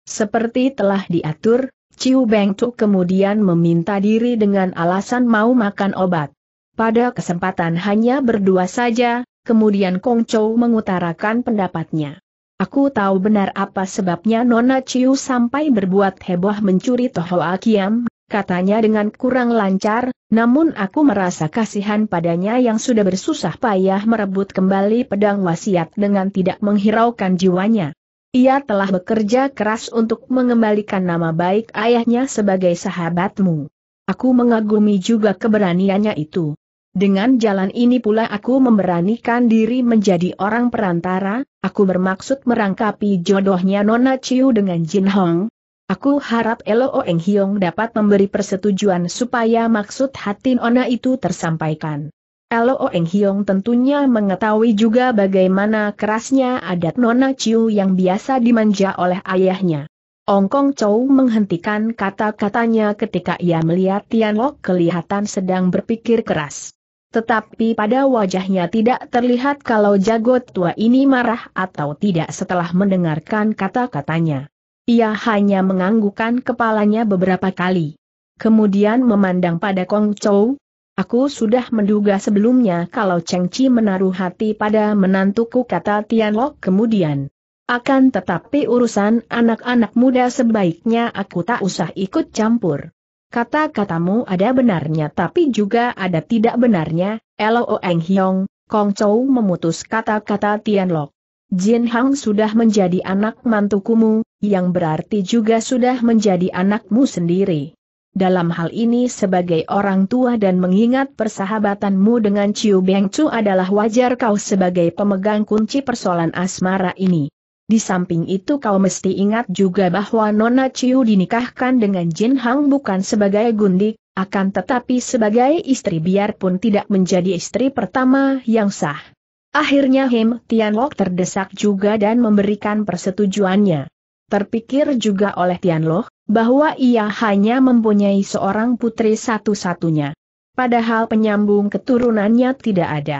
Seperti telah diatur, Chiu Beng Tu kemudian meminta diri dengan alasan mau makan obat. Pada kesempatan hanya berdua saja, kemudian Kong Chou mengutarakan pendapatnya. Aku tahu benar apa sebabnya Nona Ciu sampai berbuat heboh mencuri Toho Akiam, katanya dengan kurang lancar, namun aku merasa kasihan padanya yang sudah bersusah payah merebut kembali pedang wasiat dengan tidak menghiraukan jiwanya. Ia telah bekerja keras untuk mengembalikan nama baik ayahnya sebagai sahabatmu. Aku mengagumi juga keberaniannya itu. Dengan jalan ini pula aku memberanikan diri menjadi orang perantara, aku bermaksud merangkapi jodohnya Nona Chiu dengan Jin Hong. Aku harap Elo Oeng Hiong dapat memberi persetujuan supaya maksud hati Nona itu tersampaikan. Elo Oeng Hiong tentunya mengetahui juga bagaimana kerasnya adat Nona Chiu yang biasa dimanja oleh ayahnya. Ong Kong Chow menghentikan kata-katanya ketika ia melihat Tian Lok kelihatan sedang berpikir keras. Tetapi pada wajahnya tidak terlihat kalau jago tua ini marah atau tidak setelah mendengarkan kata-katanya. Ia hanya menganggukkan kepalanya beberapa kali. Kemudian memandang pada Kong Chou, Aku sudah menduga sebelumnya kalau Cheng Chi menaruh hati pada menantuku kata Tian Lok. kemudian. Akan tetapi urusan anak-anak muda sebaiknya aku tak usah ikut campur. Kata-katamu ada benarnya tapi juga ada tidak benarnya, Elo Oeng Hiong, Kong Chou memutus kata-kata Tian Lok. Jin Hang sudah menjadi anak mantukumu, yang berarti juga sudah menjadi anakmu sendiri. Dalam hal ini sebagai orang tua dan mengingat persahabatanmu dengan Chiu Beng Chu adalah wajar kau sebagai pemegang kunci persoalan asmara ini. Di samping itu kau mesti ingat juga bahwa Nona Chiu dinikahkan dengan Jin Hang bukan sebagai gundik, akan tetapi sebagai istri biarpun tidak menjadi istri pertama yang sah. Akhirnya Him Tianlok terdesak juga dan memberikan persetujuannya. Terpikir juga oleh Tianlok, bahwa ia hanya mempunyai seorang putri satu-satunya. Padahal penyambung keturunannya tidak ada.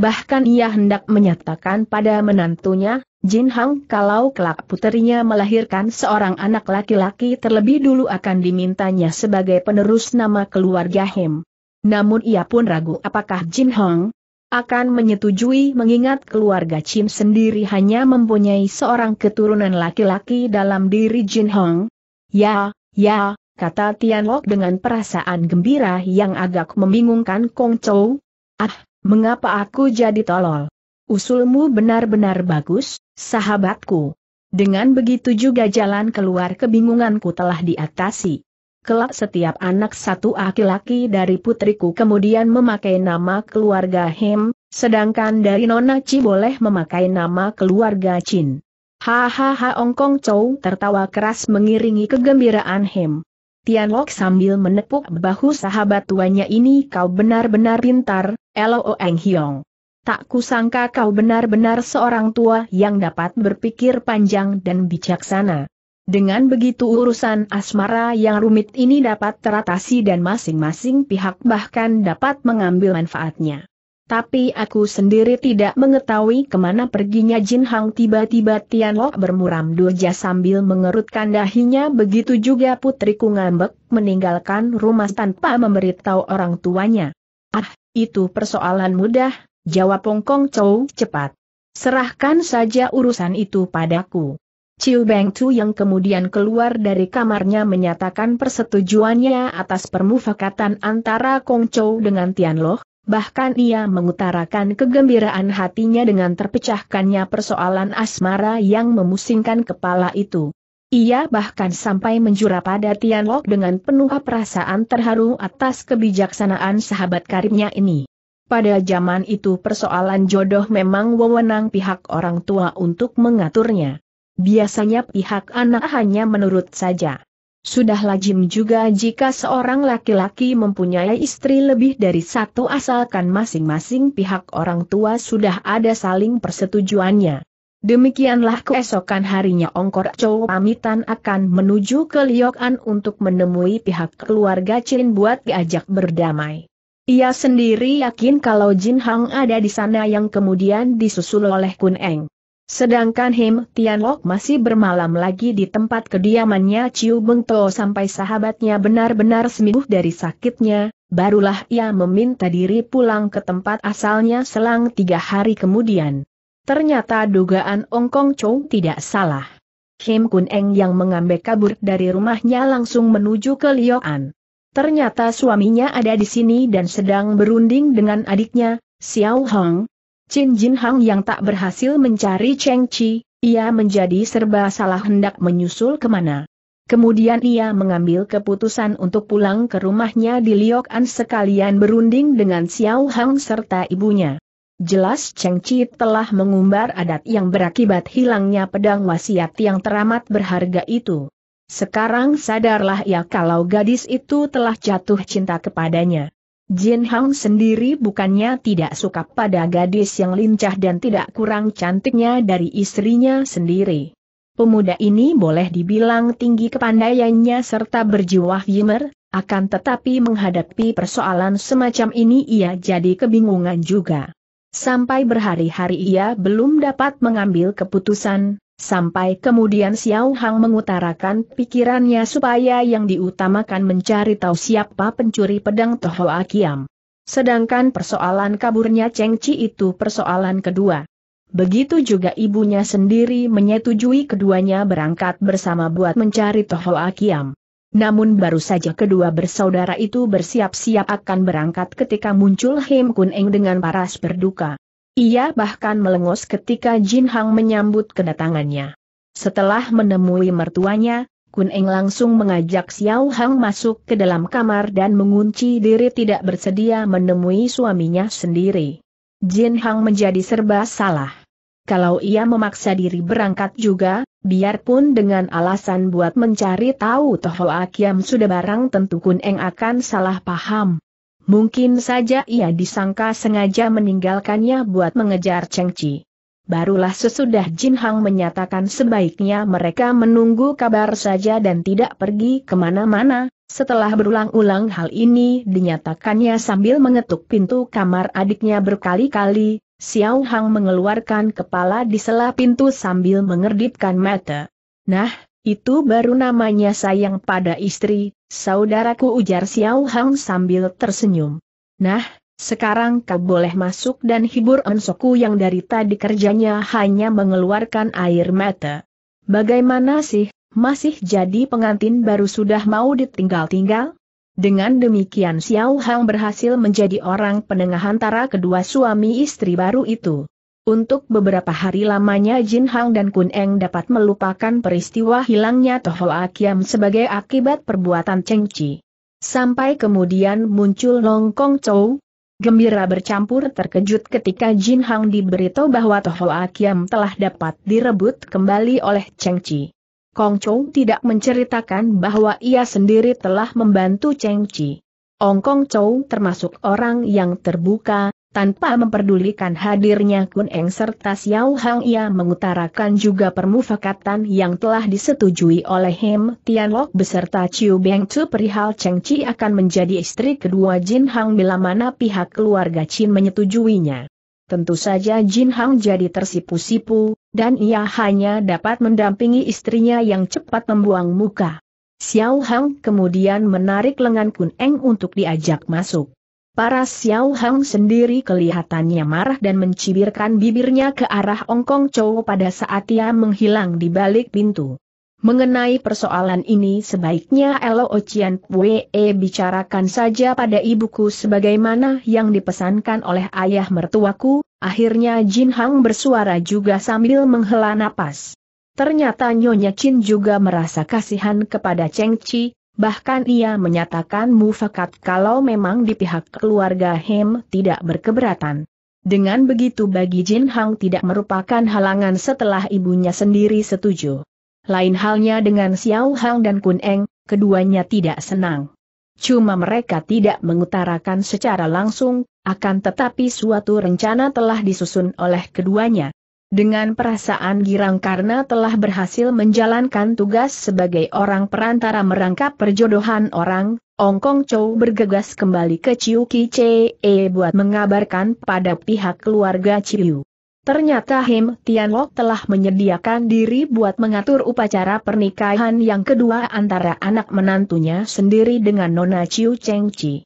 Bahkan ia hendak menyatakan pada menantunya, Jin Hang kalau kelak puterinya melahirkan seorang anak laki-laki terlebih dulu akan dimintanya sebagai penerus nama keluarga Hem. Namun ia pun ragu apakah Jin Hang akan menyetujui mengingat keluarga Chim sendiri hanya mempunyai seorang keturunan laki-laki dalam diri Jin Hong. Ya, ya, kata Tian Lok dengan perasaan gembira yang agak membingungkan Kong Chou. Ah, mengapa aku jadi tolol? Usulmu benar-benar bagus, sahabatku. Dengan begitu juga jalan keluar kebingunganku telah diatasi. Kelak setiap anak satu laki-laki dari putriku kemudian memakai nama keluarga Hem, sedangkan dari Nona Chi boleh memakai nama keluarga Chin. Hahaha Ong Kong Chow tertawa keras mengiringi kegembiraan Hem. Lok sambil menepuk bahu sahabat tuanya ini kau benar-benar pintar, Elo Eng Hiong tak kusangka kau benar-benar seorang tua yang dapat berpikir panjang dan bijaksana. Dengan begitu urusan asmara yang rumit ini dapat teratasi dan masing-masing pihak bahkan dapat mengambil manfaatnya. Tapi aku sendiri tidak mengetahui kemana perginya Jin Hang tiba-tiba Tianlok bermuram durja sambil mengerutkan dahinya begitu juga putriku ngambek meninggalkan rumah tanpa memberitahu orang tuanya. Ah, itu persoalan mudah, Jawab Hong Kong Chow cepat. Serahkan saja urusan itu padaku. Chiu Beng Chu yang kemudian keluar dari kamarnya menyatakan persetujuannya atas permufakatan antara Kong Chow dengan Tian Loh, bahkan ia mengutarakan kegembiraan hatinya dengan terpecahkannya persoalan asmara yang memusingkan kepala itu. Ia bahkan sampai menjura pada Tian Loh dengan penuh perasaan terharu atas kebijaksanaan sahabat karibnya ini. Pada zaman itu persoalan jodoh memang wewenang pihak orang tua untuk mengaturnya. Biasanya pihak anak hanya menurut saja. Sudah lazim juga jika seorang laki-laki mempunyai istri lebih dari satu asalkan masing-masing pihak orang tua sudah ada saling persetujuannya. Demikianlah keesokan harinya Ongkor Chow pamitan akan menuju ke Liokan untuk menemui pihak keluarga Chin buat diajak berdamai. Ia sendiri yakin kalau Jin Hang ada di sana yang kemudian disusul oleh Kun Eng. Sedangkan Him Tianlok masih bermalam lagi di tempat kediamannya Ciu Beng To sampai sahabatnya benar-benar sembuh dari sakitnya, barulah ia meminta diri pulang ke tempat asalnya selang tiga hari kemudian. Ternyata dugaan Ong Kong Chou tidak salah. Kim Kun Eng yang mengambil kabur dari rumahnya langsung menuju ke Lioan. Ternyata suaminya ada di sini dan sedang berunding dengan adiknya, Xiao Hong. Qin Jin Hang yang tak berhasil mencari Cheng Chi, ia menjadi serba salah hendak menyusul kemana. Kemudian ia mengambil keputusan untuk pulang ke rumahnya di Liok An sekalian berunding dengan Xiao Hang serta ibunya. Jelas Cheng Chi telah mengumbar adat yang berakibat hilangnya pedang wasiat yang teramat berharga itu. Sekarang sadarlah ya kalau gadis itu telah jatuh cinta kepadanya. Jin Hang sendiri bukannya tidak suka pada gadis yang lincah dan tidak kurang cantiknya dari istrinya sendiri. Pemuda ini boleh dibilang tinggi kepandaiannya serta berjiwa humor, akan tetapi menghadapi persoalan semacam ini ia jadi kebingungan juga. Sampai berhari-hari ia belum dapat mengambil keputusan, Sampai kemudian Xiao Hang mengutarakan pikirannya supaya yang diutamakan mencari tahu siapa pencuri pedang Toho Akiam. Sedangkan persoalan kaburnya Cheng Chi itu persoalan kedua. Begitu juga ibunya sendiri menyetujui keduanya berangkat bersama buat mencari Toho Akiam. Namun baru saja kedua bersaudara itu bersiap-siap akan berangkat ketika muncul Hem Kun Eng dengan paras berduka. Ia bahkan melengos ketika Jin Hang menyambut kedatangannya. Setelah menemui mertuanya, Kun Eng langsung mengajak Xiao Hang masuk ke dalam kamar dan mengunci diri tidak bersedia menemui suaminya sendiri. Jin Hang menjadi serba salah. Kalau ia memaksa diri berangkat juga, biarpun dengan alasan buat mencari tahu Toho Akiam sudah barang tentu Kun Eng akan salah paham. Mungkin saja ia disangka sengaja meninggalkannya buat mengejar Cheng Chi. Barulah sesudah Jin Hang menyatakan sebaiknya mereka menunggu kabar saja dan tidak pergi kemana-mana, setelah berulang-ulang hal ini dinyatakannya sambil mengetuk pintu kamar adiknya berkali-kali, Xiao Hang mengeluarkan kepala di sela pintu sambil mengerdipkan mata. Nah, itu baru namanya sayang pada istri, Saudaraku ujar Xiao Hang sambil tersenyum. Nah, sekarang kau boleh masuk dan hibur Ensoku yang dari tadi kerjanya hanya mengeluarkan air mata. Bagaimana sih, masih jadi pengantin baru sudah mau ditinggal-tinggal? Dengan demikian Xiao Hang berhasil menjadi orang penengah antara kedua suami istri baru itu. Untuk beberapa hari lamanya Jin Hang dan Kun Eng dapat melupakan peristiwa hilangnya Toho Akiam sebagai akibat perbuatan Cheng Chi. Sampai kemudian muncul Long Kong Chou, gembira bercampur terkejut ketika Jin Hang diberitahu bahwa Toho Akiam telah dapat direbut kembali oleh Cheng Chi. Kong Chou tidak menceritakan bahwa ia sendiri telah membantu Cheng Chi. Ong Kong Chou termasuk orang yang terbuka, tanpa memperdulikan hadirnya Kun Eng serta Xiao Hang ia mengutarakan juga permufakatan yang telah disetujui oleh Hem Tianlok beserta Chiu Beng Tu perihal Cheng Chi akan menjadi istri kedua Jin Hang bila mana pihak keluarga Chin menyetujuinya. Tentu saja Jin Hang jadi tersipu-sipu, dan ia hanya dapat mendampingi istrinya yang cepat membuang muka. Xiao Hang kemudian menarik lengan Kun Eng untuk diajak masuk. Para Xiao Hang sendiri kelihatannya marah dan mencibirkan bibirnya ke arah Kong Chow pada saat ia menghilang di balik pintu. Mengenai persoalan ini sebaiknya Elo Ochian Pue bicarakan saja pada ibuku sebagaimana yang dipesankan oleh ayah mertuaku, akhirnya Jin Hang bersuara juga sambil menghela napas. Ternyata Nyonya Chin juga merasa kasihan kepada Cheng Chi, Bahkan ia menyatakan mufakat kalau memang di pihak keluarga Hem tidak berkeberatan. Dengan begitu bagi Jin Hang tidak merupakan halangan setelah ibunya sendiri setuju. Lain halnya dengan Xiao Hang dan Kun Eng, keduanya tidak senang. Cuma mereka tidak mengutarakan secara langsung, akan tetapi suatu rencana telah disusun oleh keduanya. Dengan perasaan girang karena telah berhasil menjalankan tugas sebagai orang perantara merangkap perjodohan orang, Ong Kong Chow bergegas kembali ke Chiu Ki Chee buat mengabarkan pada pihak keluarga Chiu. Ternyata Him Lok telah menyediakan diri buat mengatur upacara pernikahan yang kedua antara anak menantunya sendiri dengan Nona Chiu Cheng Chi.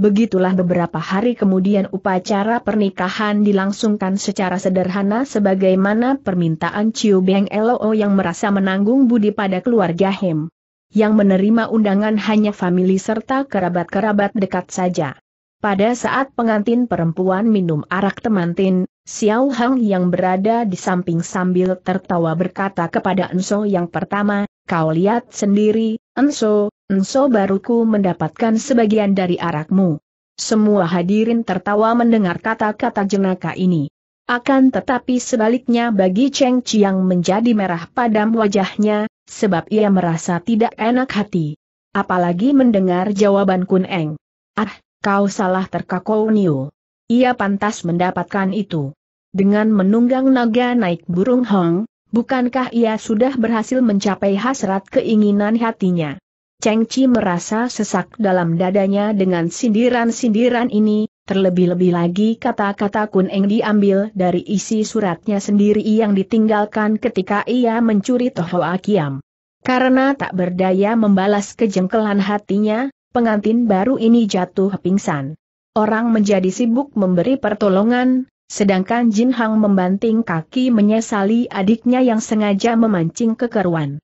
Begitulah beberapa hari kemudian upacara pernikahan dilangsungkan secara sederhana sebagaimana permintaan Chiu Beng Loo yang merasa menanggung budi pada keluarga Hem. Yang menerima undangan hanya famili serta kerabat-kerabat dekat saja. Pada saat pengantin perempuan minum arak temantin, Xiao Hang yang berada di samping sambil tertawa berkata kepada Enso yang pertama, kau lihat sendiri, Enso, enso baruku mendapatkan sebagian dari arakmu. Semua hadirin tertawa mendengar kata-kata jenaka ini. Akan tetapi sebaliknya bagi Cheng Chiang menjadi merah padam wajahnya, sebab ia merasa tidak enak hati. Apalagi mendengar jawaban Kun Eng. Ah, kau salah terkakau Niu. Ia pantas mendapatkan itu. Dengan menunggang naga naik burung Hong, bukankah ia sudah berhasil mencapai hasrat keinginan hatinya? Cheng Chi merasa sesak dalam dadanya dengan sindiran-sindiran ini, terlebih-lebih lagi kata-kata Kun Eng diambil dari isi suratnya sendiri yang ditinggalkan ketika ia mencuri Toho Akiam. Karena tak berdaya membalas kejengkelan hatinya, pengantin baru ini jatuh pingsan. Orang menjadi sibuk memberi pertolongan, sedangkan Jin Hang membanting kaki menyesali adiknya yang sengaja memancing kekeruan.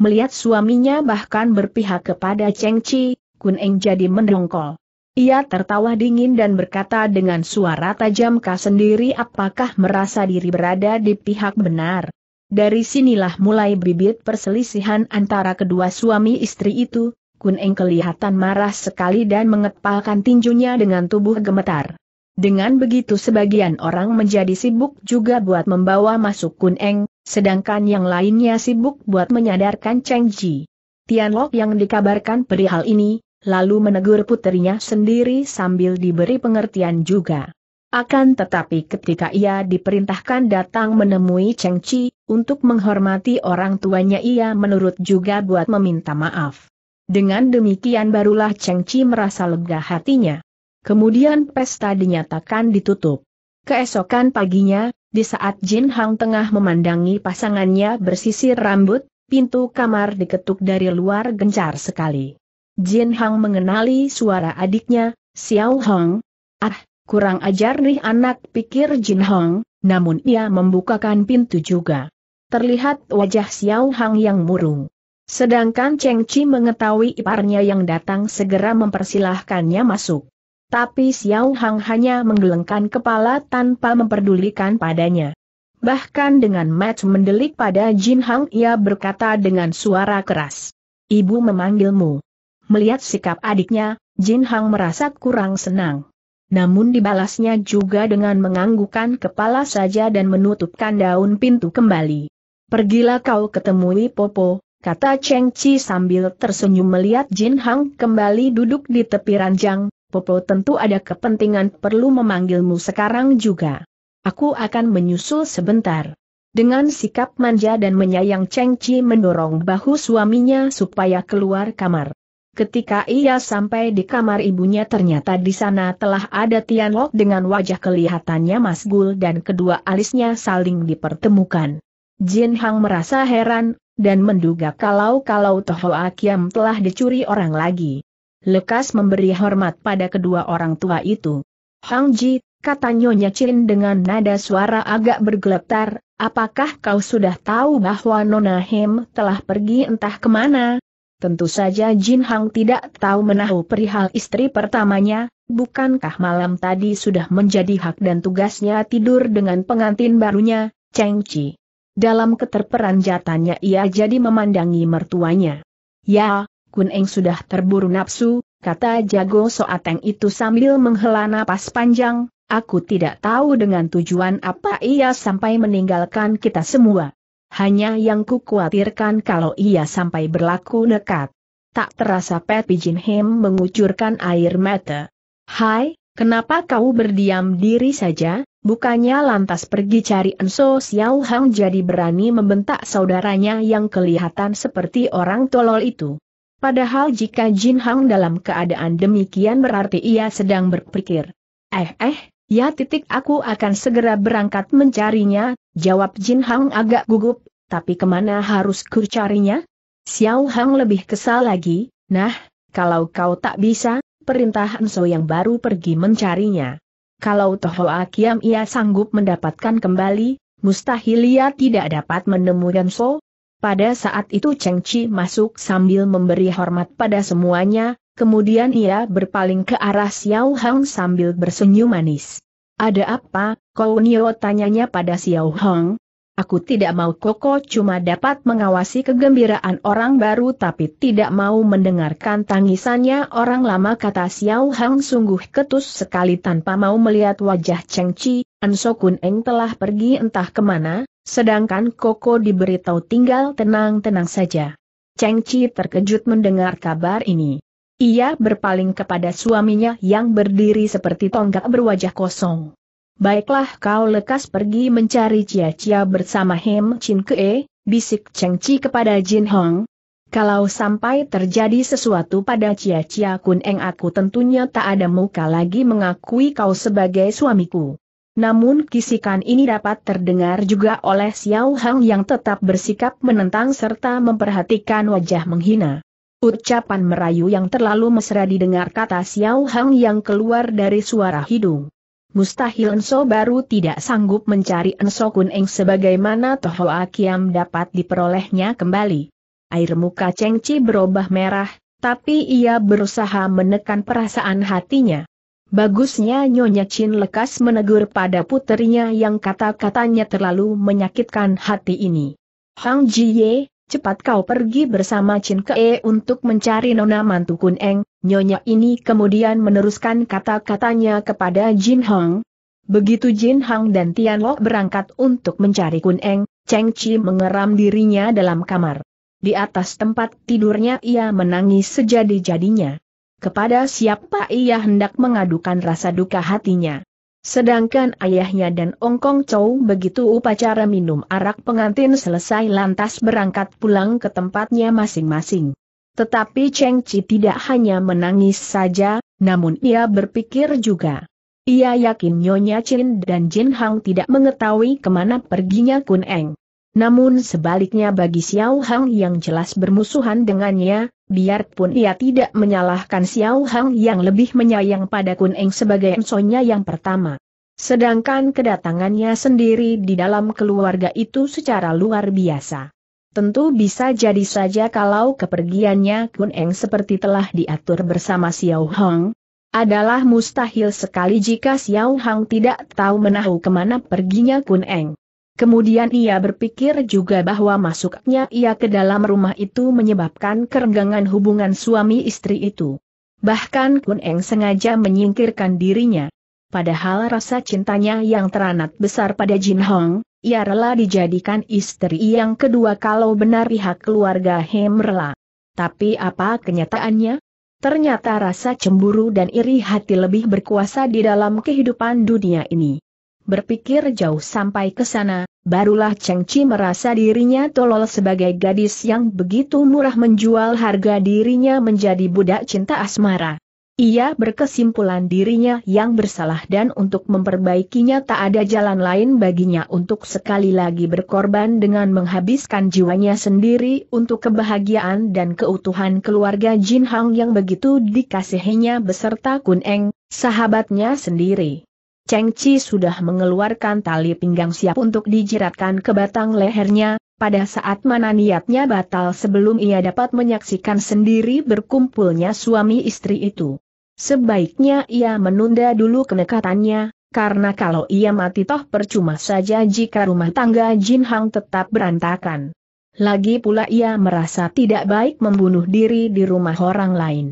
Melihat suaminya bahkan berpihak kepada Cheng Chi, Kun Eng jadi mendongkol. Ia tertawa dingin dan berkata dengan suara tajam kau sendiri apakah merasa diri berada di pihak benar. Dari sinilah mulai bibit perselisihan antara kedua suami istri itu, Kun Eng kelihatan marah sekali dan mengepalkan tinjunya dengan tubuh gemetar. Dengan begitu sebagian orang menjadi sibuk juga buat membawa masuk Kun Eng, Sedangkan yang lainnya sibuk buat menyadarkan Cheng Ji. Tianlok yang dikabarkan perihal ini, lalu menegur putrinya sendiri sambil diberi pengertian juga. Akan tetapi ketika ia diperintahkan datang menemui Cheng Chi, untuk menghormati orang tuanya ia menurut juga buat meminta maaf. Dengan demikian barulah Cheng Chi merasa lega hatinya. Kemudian pesta dinyatakan ditutup. Keesokan paginya, di saat Jin Hang tengah memandangi pasangannya bersisir rambut, pintu kamar diketuk dari luar gencar sekali. Jin Hang mengenali suara adiknya, Xiao Hong. Ah, kurang ajar nih anak pikir Jin Hong, namun ia membukakan pintu juga. Terlihat wajah Xiao Hang yang murung. Sedangkan Cheng Chi mengetahui iparnya yang datang segera mempersilahkannya masuk. Tapi Xiao Hang hanya menggelengkan kepala tanpa memperdulikan padanya. Bahkan dengan match mendelik pada Jin Hang ia berkata dengan suara keras. Ibu memanggilmu. Melihat sikap adiknya, Jin Hang merasa kurang senang. Namun dibalasnya juga dengan menganggukkan kepala saja dan menutupkan daun pintu kembali. Pergilah kau ketemui Popo, kata Cheng Chi sambil tersenyum melihat Jin Hang kembali duduk di tepi ranjang, Popo tentu ada kepentingan perlu memanggilmu sekarang juga. Aku akan menyusul sebentar. Dengan sikap manja dan menyayang Cheng Chi mendorong bahu suaminya supaya keluar kamar. Ketika ia sampai di kamar ibunya ternyata di sana telah ada Tian Tianlok dengan wajah kelihatannya masgul dan kedua alisnya saling dipertemukan. Jin Hang merasa heran, dan menduga kalau-kalau Toho Akiam telah dicuri orang lagi lekas memberi hormat pada kedua orang tua itu. Hang Ji, kata Nyonya Chin dengan nada suara agak bergeletar, apakah kau sudah tahu bahwa Nona Hem telah pergi entah kemana? Tentu saja Jin Hang tidak tahu menahu perihal istri pertamanya, bukankah malam tadi sudah menjadi hak dan tugasnya tidur dengan pengantin barunya, Cheng Chi. Dalam keterperanjatannya ia jadi memandangi mertuanya. Ya, Kun Eng sudah terburu nafsu, kata Jago Soateng itu sambil menghela napas panjang, aku tidak tahu dengan tujuan apa ia sampai meninggalkan kita semua. Hanya yang kukuatirkan kalau ia sampai berlaku dekat. Tak terasa Pat Pijin Hem mengucurkan air mata. Hai, kenapa kau berdiam diri saja? Bukannya lantas pergi cari Enso Xiao Hang jadi berani membentak saudaranya yang kelihatan seperti orang tolol itu. Padahal jika Jin Hang dalam keadaan demikian berarti ia sedang berpikir. Eh eh, ya titik aku akan segera berangkat mencarinya, jawab Jin Hang agak gugup, tapi kemana harus ku carinya? Xiao Hang lebih kesal lagi, nah, kalau kau tak bisa, perintah Enso yang baru pergi mencarinya. Kalau Toho Akiam ia sanggup mendapatkan kembali, mustahil ia tidak dapat menemukan Enso, pada saat itu Cheng Chi masuk sambil memberi hormat pada semuanya, kemudian ia berpaling ke arah Xiao Hong sambil bersenyum manis. Ada apa, Kau Nio tanyanya pada Xiao Hong, Aku tidak mau Koko cuma dapat mengawasi kegembiraan orang baru tapi tidak mau mendengarkan tangisannya orang lama kata Xiao Hang sungguh ketus sekali tanpa mau melihat wajah Cheng Chi, Anso Kun Eng telah pergi entah kemana, sedangkan Koko diberitahu tinggal tenang-tenang saja. Cheng Chi terkejut mendengar kabar ini. Ia berpaling kepada suaminya yang berdiri seperti tonggak berwajah kosong. Baiklah kau lekas pergi mencari Cia Cia bersama Hem Chin Kee, bisik Cheng Chi kepada Jin Hong. Kalau sampai terjadi sesuatu pada Cia Cia Kun Eng aku tentunya tak ada muka lagi mengakui kau sebagai suamiku. Namun kisikan ini dapat terdengar juga oleh Xiao Hang yang tetap bersikap menentang serta memperhatikan wajah menghina. Ucapan merayu yang terlalu mesra didengar kata Xiao Hang yang keluar dari suara hidung mustahil Enso baru tidak sanggup mencari Enso Eng sebagaimana Toho Akiam dapat diperolehnya kembali. Air muka Cheng Cengci berubah merah, tapi ia berusaha menekan perasaan hatinya. Bagusnya Nyonya Chin lekas menegur pada puterinya yang kata-katanya terlalu menyakitkan hati ini. Hang Jie. Cepat kau pergi bersama Chin Kee untuk mencari Nona Mantu Kun Eng, Nyonya ini kemudian meneruskan kata-katanya kepada Jin Hong. Begitu Jin Hong dan Tian Lo berangkat untuk mencari Kun Eng, Cheng Chi mengeram dirinya dalam kamar. Di atas tempat tidurnya ia menangis sejadi-jadinya. Kepada siapa ia hendak mengadukan rasa duka hatinya? Sedangkan ayahnya dan Kong Chow begitu upacara minum arak pengantin selesai lantas berangkat pulang ke tempatnya masing-masing. Tetapi Cheng Chi tidak hanya menangis saja, namun ia berpikir juga. Ia yakin Nyonya Chin dan Jin Hang tidak mengetahui kemana perginya Kun Eng. Namun sebaliknya bagi Xiao Hang yang jelas bermusuhan dengannya, biarpun ia tidak menyalahkan Xiao Hang yang lebih menyayang pada Kun Eng sebagai ensonya yang pertama. Sedangkan kedatangannya sendiri di dalam keluarga itu secara luar biasa. Tentu bisa jadi saja kalau kepergiannya Kun Eng seperti telah diatur bersama Xiao Hang, adalah mustahil sekali jika Xiao Hang tidak tahu menahu kemana perginya Kun Eng. Kemudian ia berpikir juga bahwa masuknya ia ke dalam rumah itu menyebabkan kerenggangan hubungan suami istri itu. Bahkan Kun Eng sengaja menyingkirkan dirinya. Padahal rasa cintanya yang teranat besar pada Jin Hong, ia rela dijadikan istri yang kedua kalau benar pihak keluarga Hem rela. Tapi apa kenyataannya? Ternyata rasa cemburu dan iri hati lebih berkuasa di dalam kehidupan dunia ini. Berpikir jauh sampai ke sana, barulah Cheng Chi merasa dirinya tolol sebagai gadis yang begitu murah menjual harga dirinya menjadi budak cinta asmara. Ia berkesimpulan dirinya yang bersalah dan untuk memperbaikinya tak ada jalan lain baginya untuk sekali lagi berkorban dengan menghabiskan jiwanya sendiri untuk kebahagiaan dan keutuhan keluarga Jin Hang yang begitu dikasihinya beserta Kun Eng, sahabatnya sendiri. Cheng Chi sudah mengeluarkan tali pinggang siap untuk dijeratkan ke batang lehernya, pada saat mana niatnya batal sebelum ia dapat menyaksikan sendiri berkumpulnya suami istri itu. Sebaiknya ia menunda dulu kenekatannya, karena kalau ia mati toh percuma saja jika rumah tangga Jin Hang tetap berantakan. Lagi pula ia merasa tidak baik membunuh diri di rumah orang lain.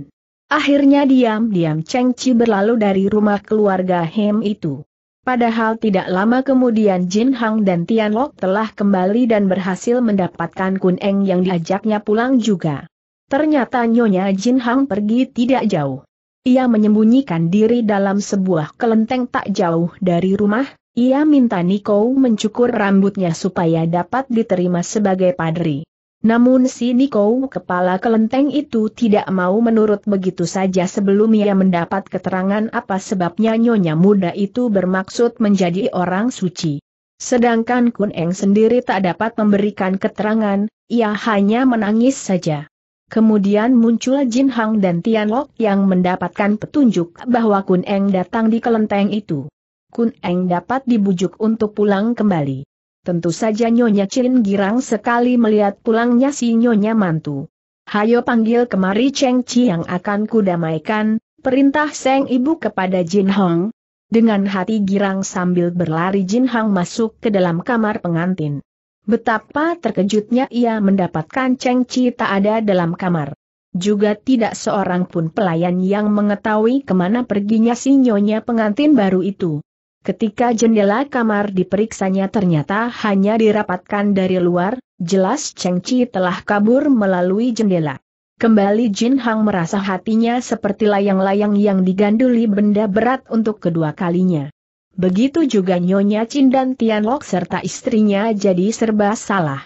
Akhirnya diam-diam Cheng Chi berlalu dari rumah keluarga Hem itu. Padahal tidak lama kemudian Jin Hang dan Tian Lok telah kembali dan berhasil mendapatkan Kun Eng yang diajaknya pulang juga. Ternyata Nyonya Jin Hang pergi tidak jauh. Ia menyembunyikan diri dalam sebuah kelenteng tak jauh dari rumah, ia minta Niko mencukur rambutnya supaya dapat diterima sebagai padri. Namun si Niko kepala kelenteng itu tidak mau menurut begitu saja sebelum ia mendapat keterangan apa sebabnya nyonya muda itu bermaksud menjadi orang suci. Sedangkan Kun Eng sendiri tak dapat memberikan keterangan, ia hanya menangis saja. Kemudian muncul Jin Hang dan Tian Lok yang mendapatkan petunjuk bahwa Kun Eng datang di kelenteng itu. Kun Eng dapat dibujuk untuk pulang kembali. Tentu saja Nyonya Chin girang sekali melihat pulangnya si Nyonya Mantu. Hayo panggil kemari Cheng Chi yang akan kudamaikan, perintah Seng Ibu kepada Jin Hong. Dengan hati girang sambil berlari Jin Hong masuk ke dalam kamar pengantin. Betapa terkejutnya ia mendapatkan Cheng Chi tak ada dalam kamar. Juga tidak seorang pun pelayan yang mengetahui kemana perginya si Nyonya pengantin baru itu. Ketika jendela kamar diperiksanya ternyata hanya dirapatkan dari luar, jelas Cheng Chi telah kabur melalui jendela. Kembali Jin Hang merasa hatinya seperti layang-layang yang diganduli benda berat untuk kedua kalinya. Begitu juga Nyonya Chin dan Tian Lok serta istrinya jadi serba salah.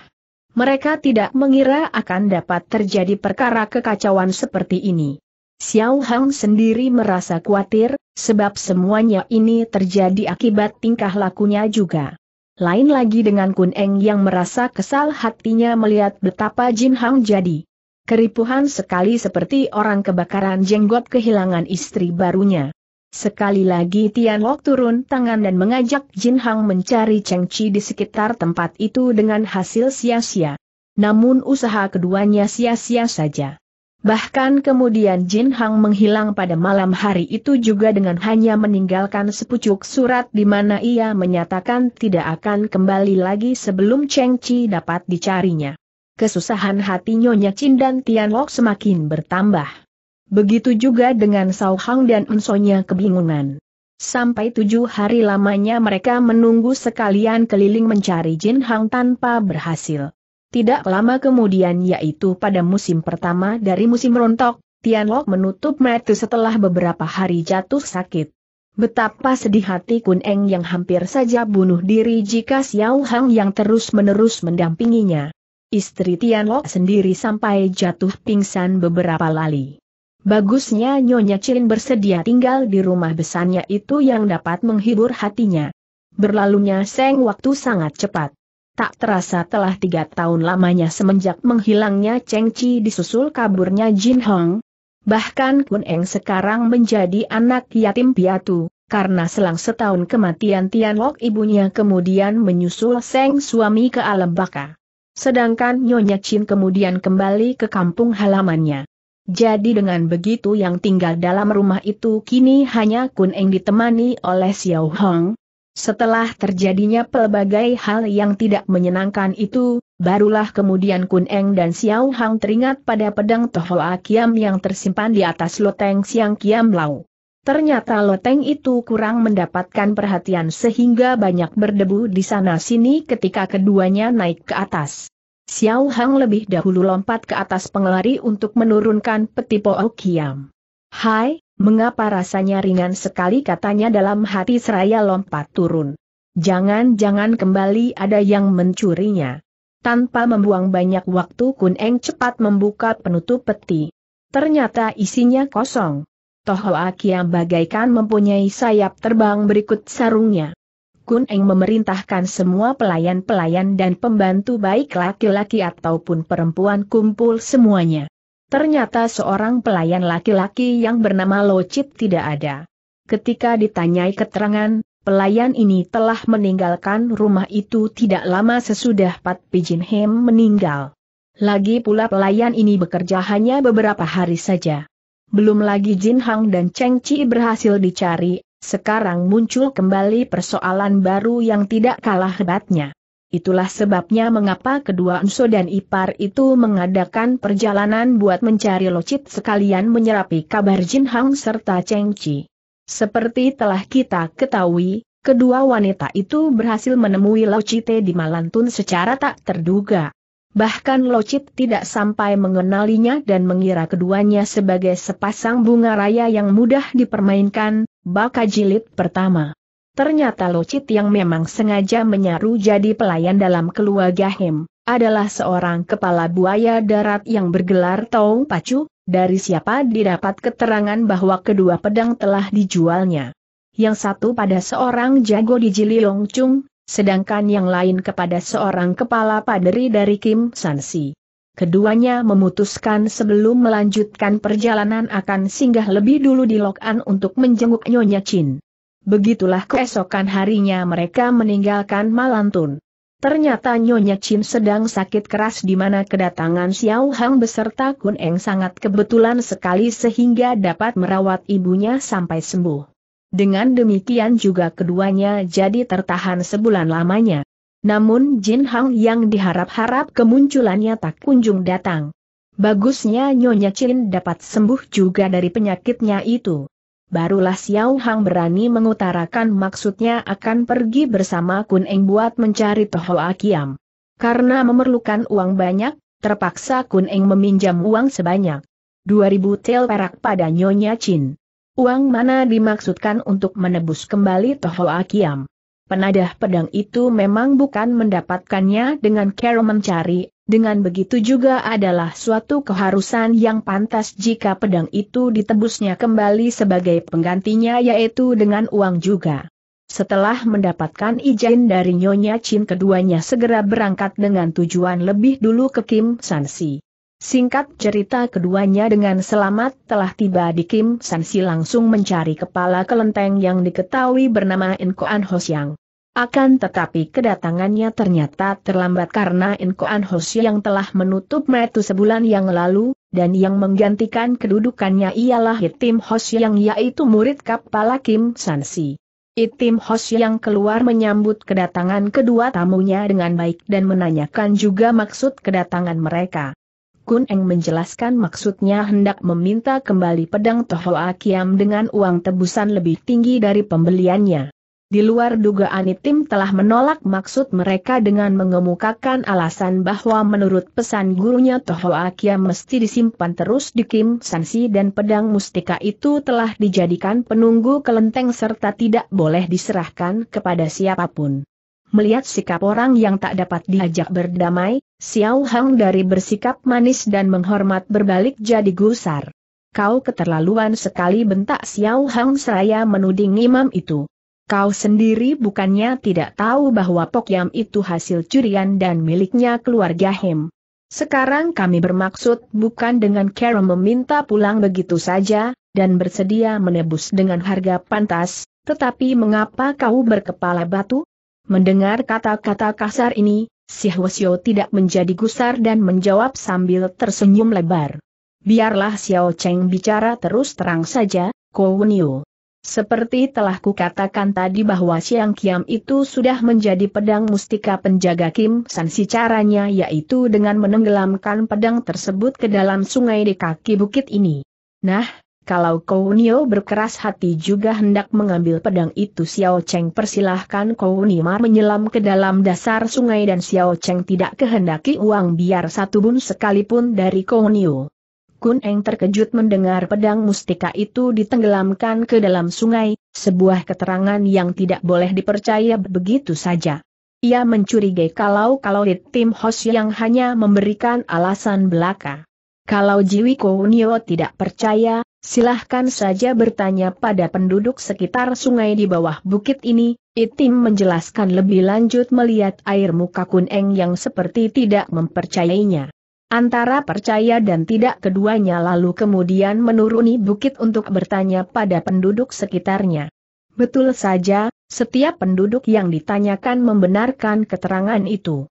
Mereka tidak mengira akan dapat terjadi perkara kekacauan seperti ini. Xiao Hang sendiri merasa khawatir, sebab semuanya ini terjadi akibat tingkah lakunya juga. Lain lagi dengan Kun Eng yang merasa kesal hatinya melihat betapa Jin Hang jadi. Keripuhan sekali seperti orang kebakaran jenggot kehilangan istri barunya. Sekali lagi Tian Lok turun tangan dan mengajak Jin Hang mencari Cheng Chi di sekitar tempat itu dengan hasil sia-sia. Namun usaha keduanya sia-sia saja. Bahkan kemudian Jin Hang menghilang pada malam hari itu juga dengan hanya meninggalkan sepucuk surat di mana ia menyatakan tidak akan kembali lagi sebelum Cheng Chi dapat dicarinya. Kesusahan hati Nyonya Chin dan Tian Lok semakin bertambah. Begitu juga dengan Sao Hang dan Unsonya kebingungan. Sampai tujuh hari lamanya mereka menunggu sekalian keliling mencari Jin Hang tanpa berhasil. Tidak lama kemudian yaitu pada musim pertama dari musim rontok, Tianlok menutup mata setelah beberapa hari jatuh sakit. Betapa sedih hati Kun Eng yang hampir saja bunuh diri jika Xiao Hang yang terus-menerus mendampinginya. Istri Tianlok sendiri sampai jatuh pingsan beberapa lali. Bagusnya Nyonya Chin bersedia tinggal di rumah besarnya itu yang dapat menghibur hatinya. Berlalunya seng waktu sangat cepat. Tak terasa telah tiga tahun lamanya semenjak menghilangnya Cheng Chi disusul kaburnya Jin Hong. Bahkan Kun Eng sekarang menjadi anak yatim piatu, karena selang setahun kematian Tian Lok ibunya kemudian menyusul Seng suami ke alam baka. Sedangkan Nyonya Chin kemudian kembali ke kampung halamannya. Jadi dengan begitu yang tinggal dalam rumah itu kini hanya Kun Eng ditemani oleh Xiao Hong, setelah terjadinya pelbagai hal yang tidak menyenangkan itu, barulah kemudian Kun Eng dan Xiao Hang teringat pada pedang Toho Akiam yang tersimpan di atas loteng Siang Kiam Lau. Ternyata loteng itu kurang mendapatkan perhatian sehingga banyak berdebu di sana-sini ketika keduanya naik ke atas. Xiao Hang lebih dahulu lompat ke atas pengelari untuk menurunkan peti Po Kiam. Hai, Mengapa rasanya ringan sekali katanya dalam hati seraya lompat turun. Jangan-jangan kembali ada yang mencurinya. Tanpa membuang banyak waktu Kuneng cepat membuka penutup peti. Ternyata isinya kosong. Toho yang bagaikan mempunyai sayap terbang berikut sarungnya. Kuneng memerintahkan semua pelayan-pelayan dan pembantu baik laki-laki ataupun perempuan kumpul semuanya. Ternyata seorang pelayan laki-laki yang bernama Locit tidak ada. Ketika ditanyai keterangan, pelayan ini telah meninggalkan rumah itu tidak lama sesudah Pat Pijin Hem meninggal. Lagi pula pelayan ini bekerja hanya beberapa hari saja. Belum lagi Jin Hang dan Cheng Chi berhasil dicari, sekarang muncul kembali persoalan baru yang tidak kalah hebatnya. Itulah sebabnya mengapa kedua Enso dan Ipar itu mengadakan perjalanan buat mencari locit sekalian menyerapi kabar Jin Hang serta Cheng Chi. Seperti telah kita ketahui, kedua wanita itu berhasil menemui Locite di Malantun secara tak terduga. Bahkan Locit tidak sampai mengenalinya dan mengira keduanya sebagai sepasang bunga raya yang mudah dipermainkan, baka jilid pertama. Ternyata Locit yang memang sengaja menyaru jadi pelayan dalam keluarga him adalah seorang kepala buaya darat yang bergelar Tau Pacu, dari siapa didapat keterangan bahwa kedua pedang telah dijualnya. Yang satu pada seorang jago di Jililong Chung, sedangkan yang lain kepada seorang kepala paderi dari Kim Sansi. Keduanya memutuskan sebelum melanjutkan perjalanan akan singgah lebih dulu di Lokan untuk menjenguk Nyonya Chin. Begitulah keesokan harinya mereka meninggalkan Malantun. Ternyata Nyonya Chin sedang sakit keras di mana kedatangan Xiao Hang beserta Kun Eng sangat kebetulan sekali sehingga dapat merawat ibunya sampai sembuh. Dengan demikian juga keduanya jadi tertahan sebulan lamanya. Namun Jin Hang yang diharap-harap kemunculannya tak kunjung datang. Bagusnya Nyonya Chin dapat sembuh juga dari penyakitnya itu barulah Xiao Hang berani mengutarakan maksudnya akan pergi bersama Kun Eng buat mencari Toho Akiam. Karena memerlukan uang banyak, terpaksa Kun Eng meminjam uang sebanyak 2000 tel perak pada Nyonya Chin. Uang mana dimaksudkan untuk menebus kembali Toho Akiam. Penadah pedang itu memang bukan mendapatkannya dengan cara mencari dengan begitu juga adalah suatu keharusan yang pantas jika pedang itu ditebusnya kembali sebagai penggantinya yaitu dengan uang juga. Setelah mendapatkan izin dari Nyonya Chin keduanya segera berangkat dengan tujuan lebih dulu ke Kim Sansi. Singkat cerita keduanya dengan selamat telah tiba di Kim Sansi langsung mencari kepala kelenteng yang diketahui bernama Inkoan Hosyang. Akan tetapi kedatangannya ternyata terlambat karena Inkoan Hoshi yang telah menutup metu sebulan yang lalu, dan yang menggantikan kedudukannya ialah Hitim Hoshi yang yaitu murid Kapala Kim Sansi. Itim Hoshi yang keluar menyambut kedatangan kedua tamunya dengan baik dan menanyakan juga maksud kedatangan mereka. Kun Eng menjelaskan maksudnya hendak meminta kembali pedang Toho Akiam dengan uang tebusan lebih tinggi dari pembeliannya. Di luar dugaan tim telah menolak maksud mereka dengan mengemukakan alasan bahwa menurut pesan gurunya Toho Akia mesti disimpan terus di Kim Sansi dan pedang mustika itu telah dijadikan penunggu kelenteng serta tidak boleh diserahkan kepada siapapun. Melihat sikap orang yang tak dapat diajak berdamai, Xiao Hang dari bersikap manis dan menghormat berbalik jadi gusar. Kau keterlaluan sekali bentak Xiao Hang seraya menuding imam itu. Kau sendiri bukannya tidak tahu bahwa Pokyam itu hasil curian dan miliknya keluarga Hem. Sekarang kami bermaksud bukan dengan cara meminta pulang begitu saja, dan bersedia menebus dengan harga pantas, tetapi mengapa kau berkepala batu? Mendengar kata-kata kasar ini, si Hwasyo tidak menjadi gusar dan menjawab sambil tersenyum lebar. Biarlah Xiao Cheng bicara terus terang saja, Kowenio. Seperti telah kukatakan tadi bahwa Siang Kiam itu sudah menjadi pedang mustika penjaga Kim San si caranya yaitu dengan menenggelamkan pedang tersebut ke dalam sungai di kaki bukit ini. Nah, kalau Kounio berkeras hati juga hendak mengambil pedang itu Xiao Cheng persilahkan Kounimar menyelam ke dalam dasar sungai dan Xiao Cheng tidak kehendaki uang biar satu bun sekalipun dari Kounio. Kun Eng terkejut mendengar pedang mustika itu ditenggelamkan ke dalam sungai, sebuah keterangan yang tidak boleh dipercaya begitu saja. Ia mencurigai kalau-kalau Tim Hos yang hanya memberikan alasan belaka. Kalau Jiwi Kounio tidak percaya, silahkan saja bertanya pada penduduk sekitar sungai di bawah bukit ini, Itim menjelaskan lebih lanjut melihat air muka Kun Eng yang seperti tidak mempercayainya. Antara percaya dan tidak keduanya lalu kemudian menuruni bukit untuk bertanya pada penduduk sekitarnya. Betul saja, setiap penduduk yang ditanyakan membenarkan keterangan itu.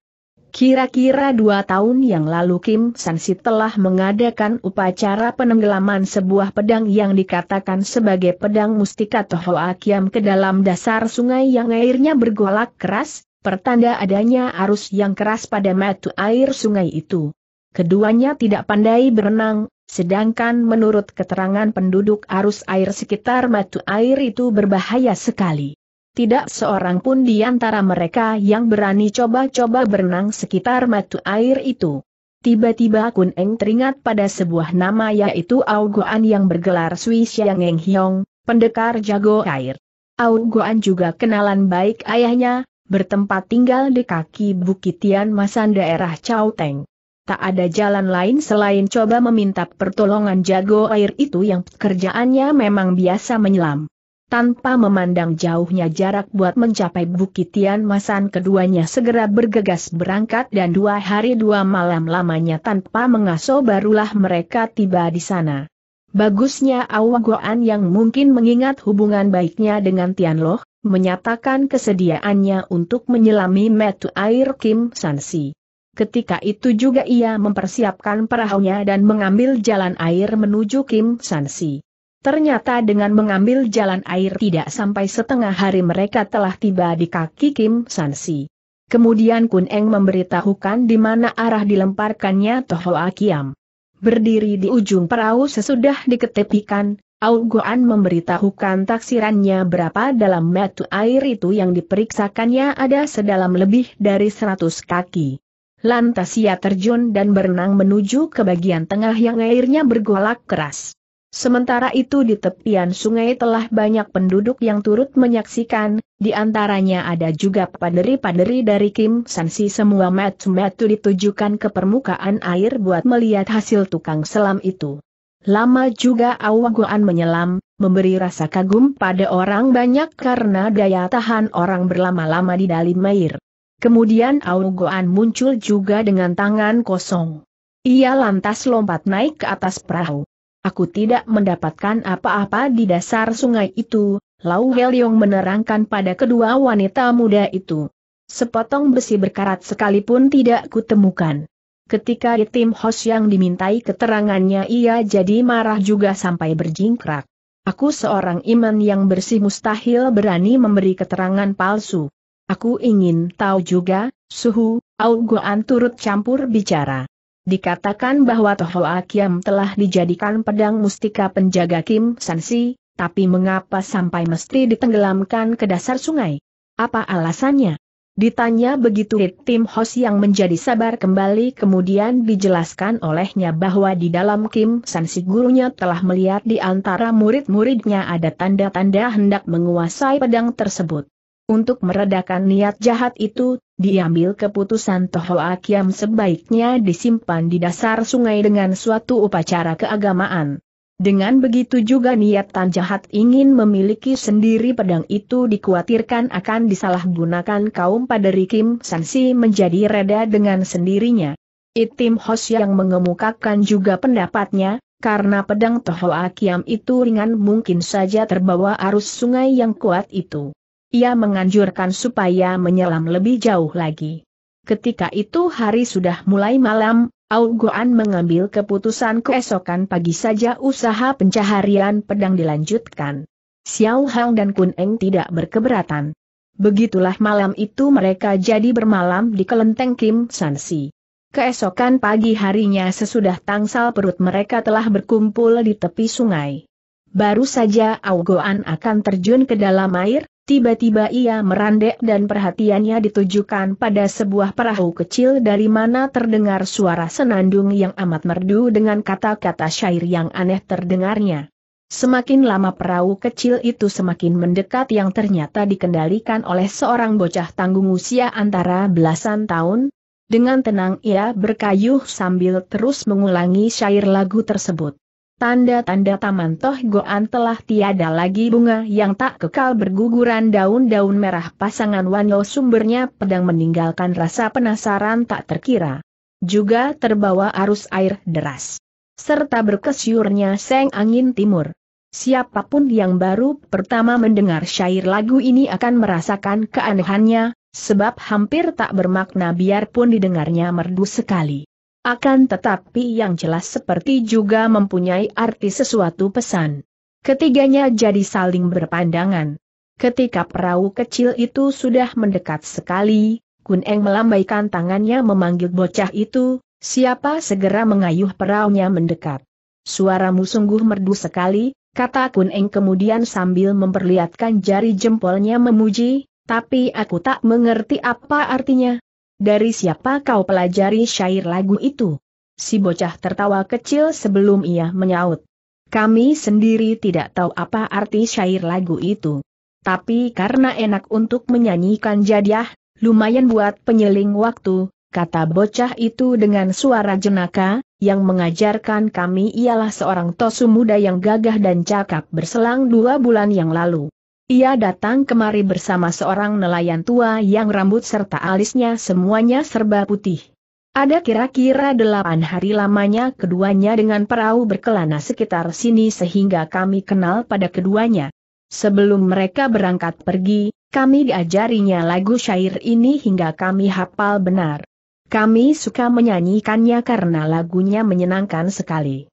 Kira-kira dua tahun yang lalu Kim Sansi telah mengadakan upacara penenggelaman sebuah pedang yang dikatakan sebagai pedang mustika Toho Akiam ke dalam dasar sungai yang airnya bergolak keras, pertanda adanya arus yang keras pada mata air sungai itu. Keduanya tidak pandai berenang, sedangkan menurut keterangan penduduk arus air sekitar matu air itu berbahaya sekali. Tidak seorang pun di antara mereka yang berani coba-coba berenang sekitar matu air itu. Tiba-tiba Kun Eng teringat pada sebuah nama yaitu Guan yang bergelar Sui Xiang Eng Hiong, pendekar jago air. Guan juga kenalan baik ayahnya, bertempat tinggal di kaki Bukit Tian Masan daerah Chao Teng tak ada jalan lain selain coba meminta pertolongan jago air itu yang pekerjaannya memang biasa menyelam. Tanpa memandang jauhnya jarak buat mencapai Bukit Tian Masan keduanya segera bergegas berangkat dan dua hari dua malam lamanya tanpa mengaso barulah mereka tiba di sana. Bagusnya Awagoan yang mungkin mengingat hubungan baiknya dengan Tian Tianloh, menyatakan kesediaannya untuk menyelami metu air Kim Sansi. Ketika itu juga ia mempersiapkan perahunya dan mengambil jalan air menuju Kim Sansi. Ternyata dengan mengambil jalan air tidak sampai setengah hari mereka telah tiba di kaki Kim Sansi. Kemudian Kun Eng memberitahukan di mana arah dilemparkannya Toho Akiam. Berdiri di ujung perahu sesudah diketepikan, Au Goan memberitahukan taksirannya berapa dalam metu air itu yang diperiksakannya ada sedalam lebih dari 100 kaki. Lantas ia terjun dan berenang menuju ke bagian tengah yang airnya bergolak keras. Sementara itu di tepian sungai telah banyak penduduk yang turut menyaksikan, di antaranya ada juga paderi-paderi dari Kim Sansi semua metu-metu ditujukan ke permukaan air buat melihat hasil tukang selam itu. Lama juga Awagoan menyelam, memberi rasa kagum pada orang banyak karena daya tahan orang berlama-lama di dalam air. Kemudian Augoan muncul juga dengan tangan kosong. Ia lantas lompat naik ke atas perahu. Aku tidak mendapatkan apa-apa di dasar sungai itu, Lau Heliong menerangkan pada kedua wanita muda itu. Sepotong besi berkarat sekalipun tidak kutemukan. Ketika di tim hos yang dimintai keterangannya ia jadi marah juga sampai berjingkrak. Aku seorang iman yang bersih mustahil berani memberi keterangan palsu. Aku ingin tahu juga, Suhu, auguan turut campur bicara. Dikatakan bahwa Toho Akiam telah dijadikan pedang mustika penjaga Kim Sansi, tapi mengapa sampai mesti ditenggelamkan ke dasar sungai? Apa alasannya? Ditanya begitu tim Hos yang menjadi sabar kembali kemudian dijelaskan olehnya bahwa di dalam Kim Sansi gurunya telah melihat di antara murid-muridnya ada tanda-tanda hendak menguasai pedang tersebut. Untuk meredakan niat jahat itu, diambil keputusan Toho Akiam sebaiknya disimpan di dasar sungai dengan suatu upacara keagamaan. Dengan begitu juga niatan jahat ingin memiliki sendiri pedang itu dikhawatirkan akan disalahgunakan kaum pada rikim Sansi menjadi reda dengan sendirinya. Itim Hos yang mengemukakan juga pendapatnya, karena pedang Toho Akiam itu ringan mungkin saja terbawa arus sungai yang kuat itu. Ia menganjurkan supaya menyelam lebih jauh lagi. Ketika itu hari sudah mulai malam, Augoan mengambil keputusan keesokan pagi saja usaha pencaharian pedang dilanjutkan. Xiao Hang dan Kun Eng tidak berkeberatan. Begitulah malam itu mereka jadi bermalam di kelenteng Kim Sansi. Keesokan pagi harinya sesudah tangsal perut mereka telah berkumpul di tepi sungai. Baru saja Augoan akan terjun ke dalam air, Tiba-tiba ia merandek dan perhatiannya ditujukan pada sebuah perahu kecil dari mana terdengar suara senandung yang amat merdu dengan kata-kata syair yang aneh terdengarnya. Semakin lama perahu kecil itu semakin mendekat yang ternyata dikendalikan oleh seorang bocah tanggung usia antara belasan tahun. Dengan tenang ia berkayuh sambil terus mengulangi syair lagu tersebut. Tanda-tanda taman Toh Goan telah tiada lagi bunga yang tak kekal berguguran daun-daun merah pasangan Wano sumbernya pedang meninggalkan rasa penasaran tak terkira. Juga terbawa arus air deras. Serta berkesyurnya seng angin timur. Siapapun yang baru pertama mendengar syair lagu ini akan merasakan keanehannya, sebab hampir tak bermakna biarpun didengarnya merdu sekali. Akan tetapi yang jelas seperti juga mempunyai arti sesuatu pesan. Ketiganya jadi saling berpandangan. Ketika perahu kecil itu sudah mendekat sekali, Kun Eng melambaikan tangannya memanggil bocah itu, siapa segera mengayuh perahunya mendekat. Suaramu sungguh merdu sekali, kata Kun Eng kemudian sambil memperlihatkan jari jempolnya memuji, tapi aku tak mengerti apa artinya. Dari siapa kau pelajari syair lagu itu? Si bocah tertawa kecil sebelum ia menyaut. Kami sendiri tidak tahu apa arti syair lagu itu. Tapi karena enak untuk menyanyikan jadiah, lumayan buat penyeling waktu, kata bocah itu dengan suara jenaka, yang mengajarkan kami ialah seorang tosu muda yang gagah dan cakap berselang dua bulan yang lalu. Ia datang kemari bersama seorang nelayan tua yang rambut serta alisnya semuanya serba putih. Ada kira-kira delapan hari lamanya keduanya dengan perahu berkelana sekitar sini sehingga kami kenal pada keduanya. Sebelum mereka berangkat pergi, kami diajarinya lagu syair ini hingga kami hafal benar. Kami suka menyanyikannya karena lagunya menyenangkan sekali.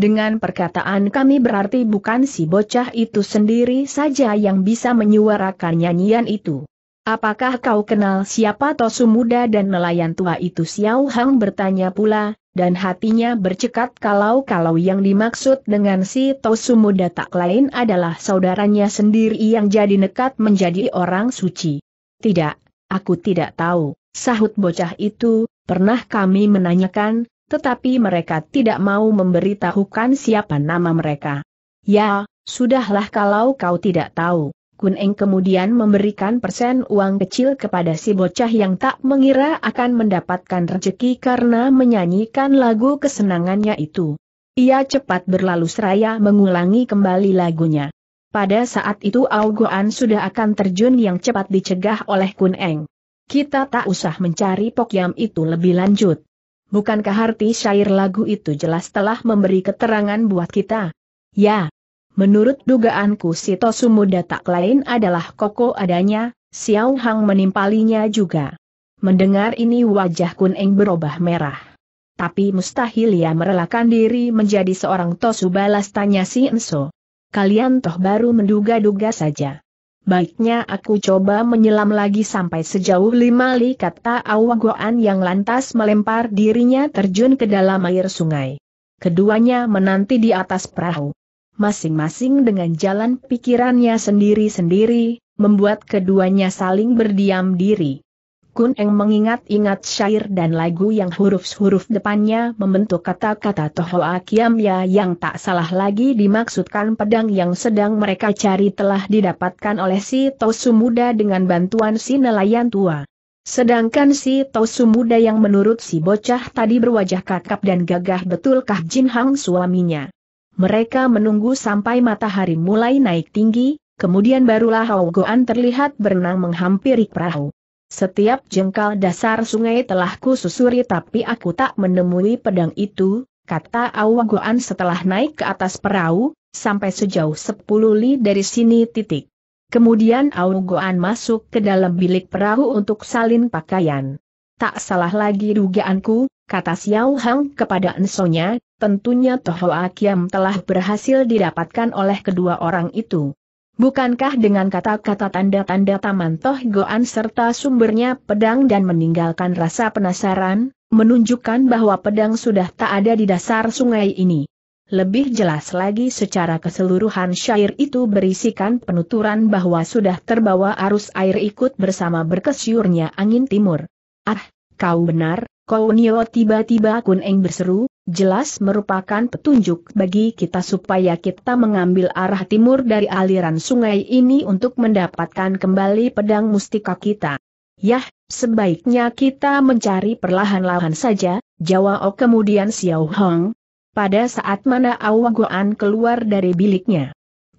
Dengan perkataan kami berarti bukan si bocah itu sendiri saja yang bisa menyuarakan nyanyian itu. Apakah kau kenal siapa Tosu muda dan nelayan tua itu Xiao Hang bertanya pula, dan hatinya bercekat kalau-kalau yang dimaksud dengan si Tosu muda tak lain adalah saudaranya sendiri yang jadi nekat menjadi orang suci. Tidak, aku tidak tahu, sahut bocah itu, pernah kami menanyakan, tetapi mereka tidak mau memberitahukan siapa nama mereka. Ya, sudahlah kalau kau tidak tahu. Kun Eng kemudian memberikan persen uang kecil kepada si bocah yang tak mengira akan mendapatkan rezeki karena menyanyikan lagu kesenangannya itu. Ia cepat berlalu seraya mengulangi kembali lagunya. Pada saat itu Augoan sudah akan terjun yang cepat dicegah oleh Kun Eng. Kita tak usah mencari Pokyam itu lebih lanjut. Bukankah arti syair lagu itu jelas telah memberi keterangan buat kita? Ya. Menurut dugaanku si muda tak lain adalah koko adanya, Xiao Hang menimpalinya juga. Mendengar ini wajah Kun Eng berubah merah. Tapi mustahil ia merelakan diri menjadi seorang Tosu balas tanya si Enso. Kalian toh baru menduga-duga saja. Baiknya aku coba menyelam lagi sampai sejauh lima li kata Awagoan yang lantas melempar dirinya terjun ke dalam air sungai. Keduanya menanti di atas perahu. Masing-masing dengan jalan pikirannya sendiri-sendiri, membuat keduanya saling berdiam diri. Kun Eng mengingat-ingat syair dan lagu yang huruf-huruf depannya membentuk kata-kata Tohoa ya, yang tak salah lagi dimaksudkan pedang yang sedang mereka cari telah didapatkan oleh si Tosu muda dengan bantuan si nelayan tua. Sedangkan si Tosu muda yang menurut si bocah tadi berwajah kakap dan gagah betulkah Jin Hang suaminya. Mereka menunggu sampai matahari mulai naik tinggi, kemudian barulah Hao Goan terlihat berenang menghampiri perahu. Setiap jengkal dasar sungai telah kususuri tapi aku tak menemui pedang itu, kata Awagoan setelah naik ke atas perahu, sampai sejauh sepuluh li dari sini titik. Kemudian Awagoan masuk ke dalam bilik perahu untuk salin pakaian. Tak salah lagi dugaanku, kata Xiao Hang kepada ensonya, tentunya Toho Akiam telah berhasil didapatkan oleh kedua orang itu. Bukankah dengan kata-kata tanda-tanda Taman Toh Goan serta sumbernya pedang dan meninggalkan rasa penasaran, menunjukkan bahwa pedang sudah tak ada di dasar sungai ini. Lebih jelas lagi secara keseluruhan syair itu berisikan penuturan bahwa sudah terbawa arus air ikut bersama berkesiurnya angin timur. Ah, kau benar, kau nio tiba-tiba kuneng berseru, jelas merupakan petunjuk bagi kita supaya kita mengambil arah timur dari aliran sungai ini untuk mendapatkan kembali pedang mustika kita. Yah, sebaiknya kita mencari perlahan-lahan saja, jawab O kemudian Xiao Hong. Pada saat mana Awa Goan keluar dari biliknya.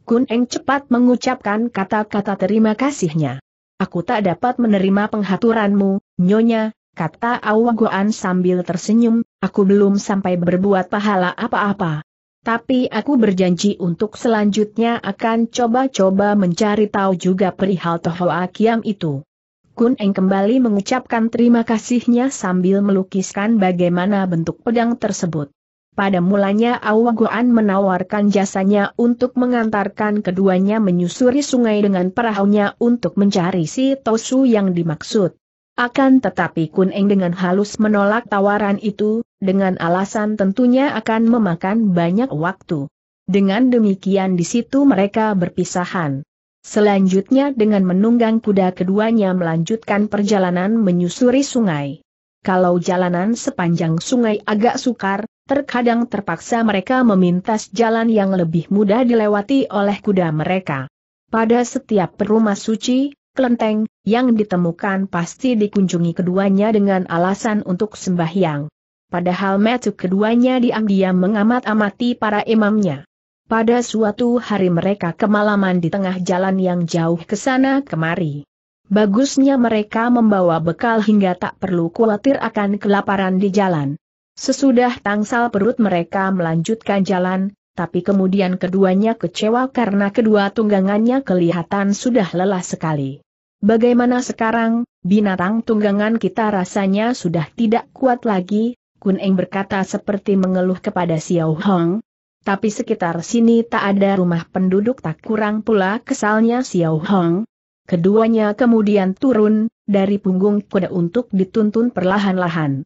Kun Eng cepat mengucapkan kata-kata terima kasihnya. Aku tak dapat menerima penghaturanmu, Nyonya, kata Awagoan sambil tersenyum, aku belum sampai berbuat pahala apa-apa. Tapi aku berjanji untuk selanjutnya akan coba-coba mencari tahu juga perihal Tohoa Kiam itu. Kun Eng kembali mengucapkan terima kasihnya sambil melukiskan bagaimana bentuk pedang tersebut. Pada mulanya Awagoan menawarkan jasanya untuk mengantarkan keduanya menyusuri sungai dengan perahunya untuk mencari si Tosu yang dimaksud. Akan tetapi Kun Eng dengan halus menolak tawaran itu, dengan alasan tentunya akan memakan banyak waktu. Dengan demikian di situ mereka berpisahan. Selanjutnya dengan menunggang kuda keduanya melanjutkan perjalanan menyusuri sungai. Kalau jalanan sepanjang sungai agak sukar, terkadang terpaksa mereka memintas jalan yang lebih mudah dilewati oleh kuda mereka. Pada setiap perumah suci, kelenteng, yang ditemukan pasti dikunjungi keduanya dengan alasan untuk sembahyang. Padahal metu keduanya diam-diam mengamat-amati para imamnya. Pada suatu hari mereka kemalaman di tengah jalan yang jauh ke sana kemari. Bagusnya mereka membawa bekal hingga tak perlu khawatir akan kelaparan di jalan. Sesudah tangsal perut mereka melanjutkan jalan, tapi kemudian keduanya kecewa karena kedua tunggangannya kelihatan sudah lelah sekali. Bagaimana sekarang, binatang tunggangan kita rasanya sudah tidak kuat lagi, Kun Eng berkata seperti mengeluh kepada Xiao Hong. Tapi sekitar sini tak ada rumah penduduk tak kurang pula kesalnya Xiao Hong. Keduanya kemudian turun, dari punggung kuda untuk dituntun perlahan-lahan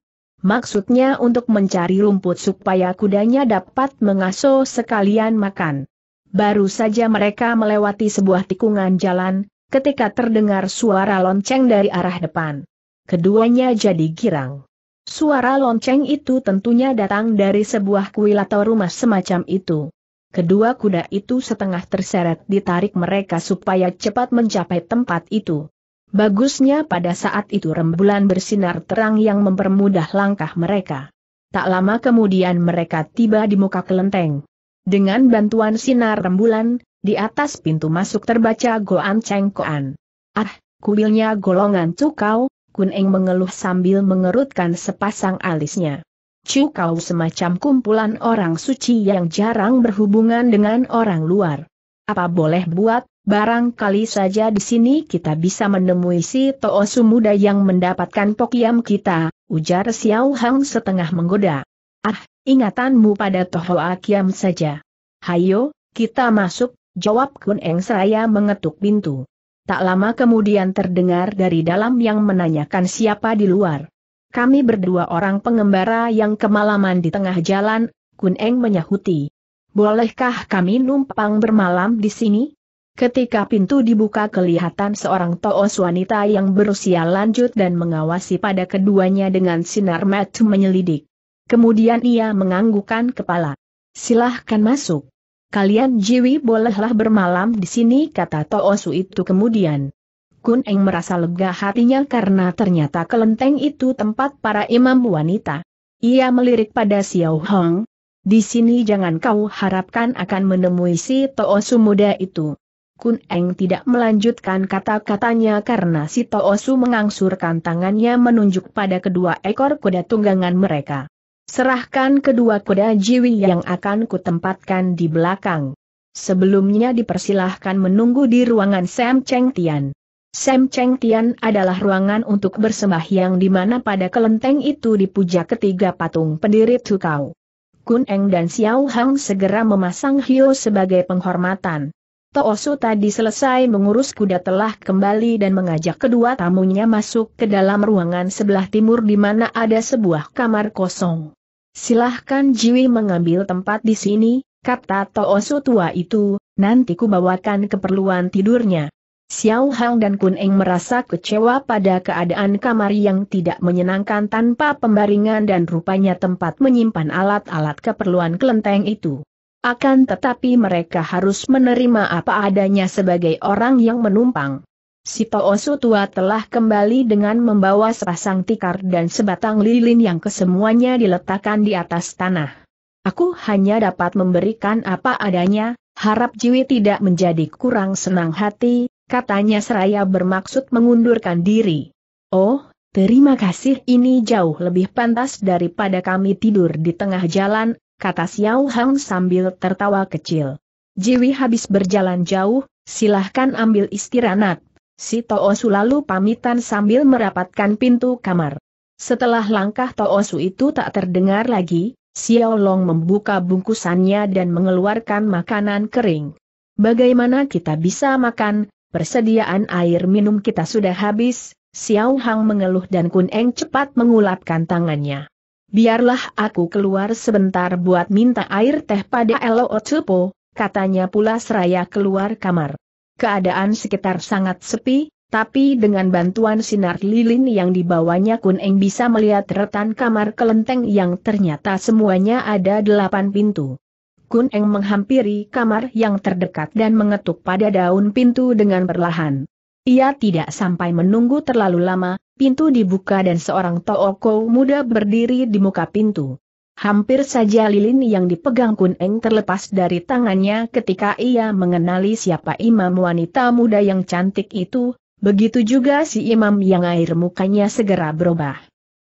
maksudnya untuk mencari rumput supaya kudanya dapat mengasuh sekalian makan. Baru saja mereka melewati sebuah tikungan jalan, ketika terdengar suara lonceng dari arah depan. Keduanya jadi girang. Suara lonceng itu tentunya datang dari sebuah kuil atau rumah semacam itu. Kedua kuda itu setengah terseret ditarik mereka supaya cepat mencapai tempat itu. Bagusnya pada saat itu rembulan bersinar terang yang mempermudah langkah mereka. Tak lama kemudian mereka tiba di muka kelenteng. Dengan bantuan sinar rembulan, di atas pintu masuk terbaca Goan Cheng Koan. Ah, kuilnya golongan cukau, Kun Eng mengeluh sambil mengerutkan sepasang alisnya. Cukau semacam kumpulan orang suci yang jarang berhubungan dengan orang luar. Apa boleh buat, Barangkali saja di sini kita bisa menemui si Toosu muda yang mendapatkan pokiam kita, ujar Xiao Hang setengah menggoda. Ah, ingatanmu pada Toho Akiam saja. Hayo, kita masuk, jawab Kun Eng seraya mengetuk pintu. Tak lama kemudian terdengar dari dalam yang menanyakan siapa di luar. Kami berdua orang pengembara yang kemalaman di tengah jalan, Kun Eng menyahuti. Bolehkah kami numpang bermalam di sini? Ketika pintu dibuka kelihatan seorang toos wanita yang berusia lanjut dan mengawasi pada keduanya dengan sinar mata menyelidik. Kemudian ia menganggukkan kepala. Silahkan masuk. Kalian jiwi bolehlah bermalam di sini kata Toosu itu kemudian. Kun Eng merasa lega hatinya karena ternyata kelenteng itu tempat para imam wanita. Ia melirik pada Xiao Hong. Di sini jangan kau harapkan akan menemui si Toosu muda itu. Kun Eng tidak melanjutkan kata-katanya karena si Toosu mengangsurkan tangannya menunjuk pada kedua ekor kuda tunggangan mereka. Serahkan kedua kuda jiwi yang akan kutempatkan di belakang. Sebelumnya dipersilahkan menunggu di ruangan Sam Cheng Tian. Sam Cheng Tian adalah ruangan untuk bersembahyang di mana pada kelenteng itu dipuja ketiga patung pendiri Tukau. Kun Eng dan Xiao Hang segera memasang Hio sebagai penghormatan. Toosu tadi selesai mengurus kuda telah kembali dan mengajak kedua tamunya masuk ke dalam ruangan sebelah timur di mana ada sebuah kamar kosong. Silahkan Jiwi mengambil tempat di sini, kata Toosu tua itu, nanti ku bawakan keperluan tidurnya. Xiao Hang dan Kun Eng merasa kecewa pada keadaan kamar yang tidak menyenangkan tanpa pembaringan dan rupanya tempat menyimpan alat-alat keperluan kelenteng itu. Akan tetapi mereka harus menerima apa adanya sebagai orang yang menumpang. Si Toosu tua telah kembali dengan membawa sepasang tikar dan sebatang lilin yang kesemuanya diletakkan di atas tanah. Aku hanya dapat memberikan apa adanya, harap Jiwi tidak menjadi kurang senang hati, katanya seraya bermaksud mengundurkan diri. Oh, terima kasih ini jauh lebih pantas daripada kami tidur di tengah jalan, kata Xiao Hang sambil tertawa kecil. Jiwi habis berjalan jauh, silahkan ambil istirahat. Si Toosu lalu pamitan sambil merapatkan pintu kamar. Setelah langkah Toosu itu tak terdengar lagi, Xiao Long membuka bungkusannya dan mengeluarkan makanan kering. Bagaimana kita bisa makan, persediaan air minum kita sudah habis, Xiao Hang mengeluh dan Kun Eng cepat mengulapkan tangannya biarlah aku keluar sebentar buat minta air teh pada Elo Otsupo, katanya pula seraya keluar kamar. Keadaan sekitar sangat sepi, tapi dengan bantuan sinar lilin yang dibawanya Kun Eng bisa melihat retan kamar kelenteng yang ternyata semuanya ada delapan pintu. Kun Eng menghampiri kamar yang terdekat dan mengetuk pada daun pintu dengan perlahan. Ia tidak sampai menunggu terlalu lama, pintu dibuka dan seorang tooko muda berdiri di muka pintu. Hampir saja lilin yang dipegang Kun Eng terlepas dari tangannya ketika ia mengenali siapa imam wanita muda yang cantik itu, begitu juga si imam yang air mukanya segera berubah.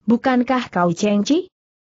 Bukankah kau Cheng Chi?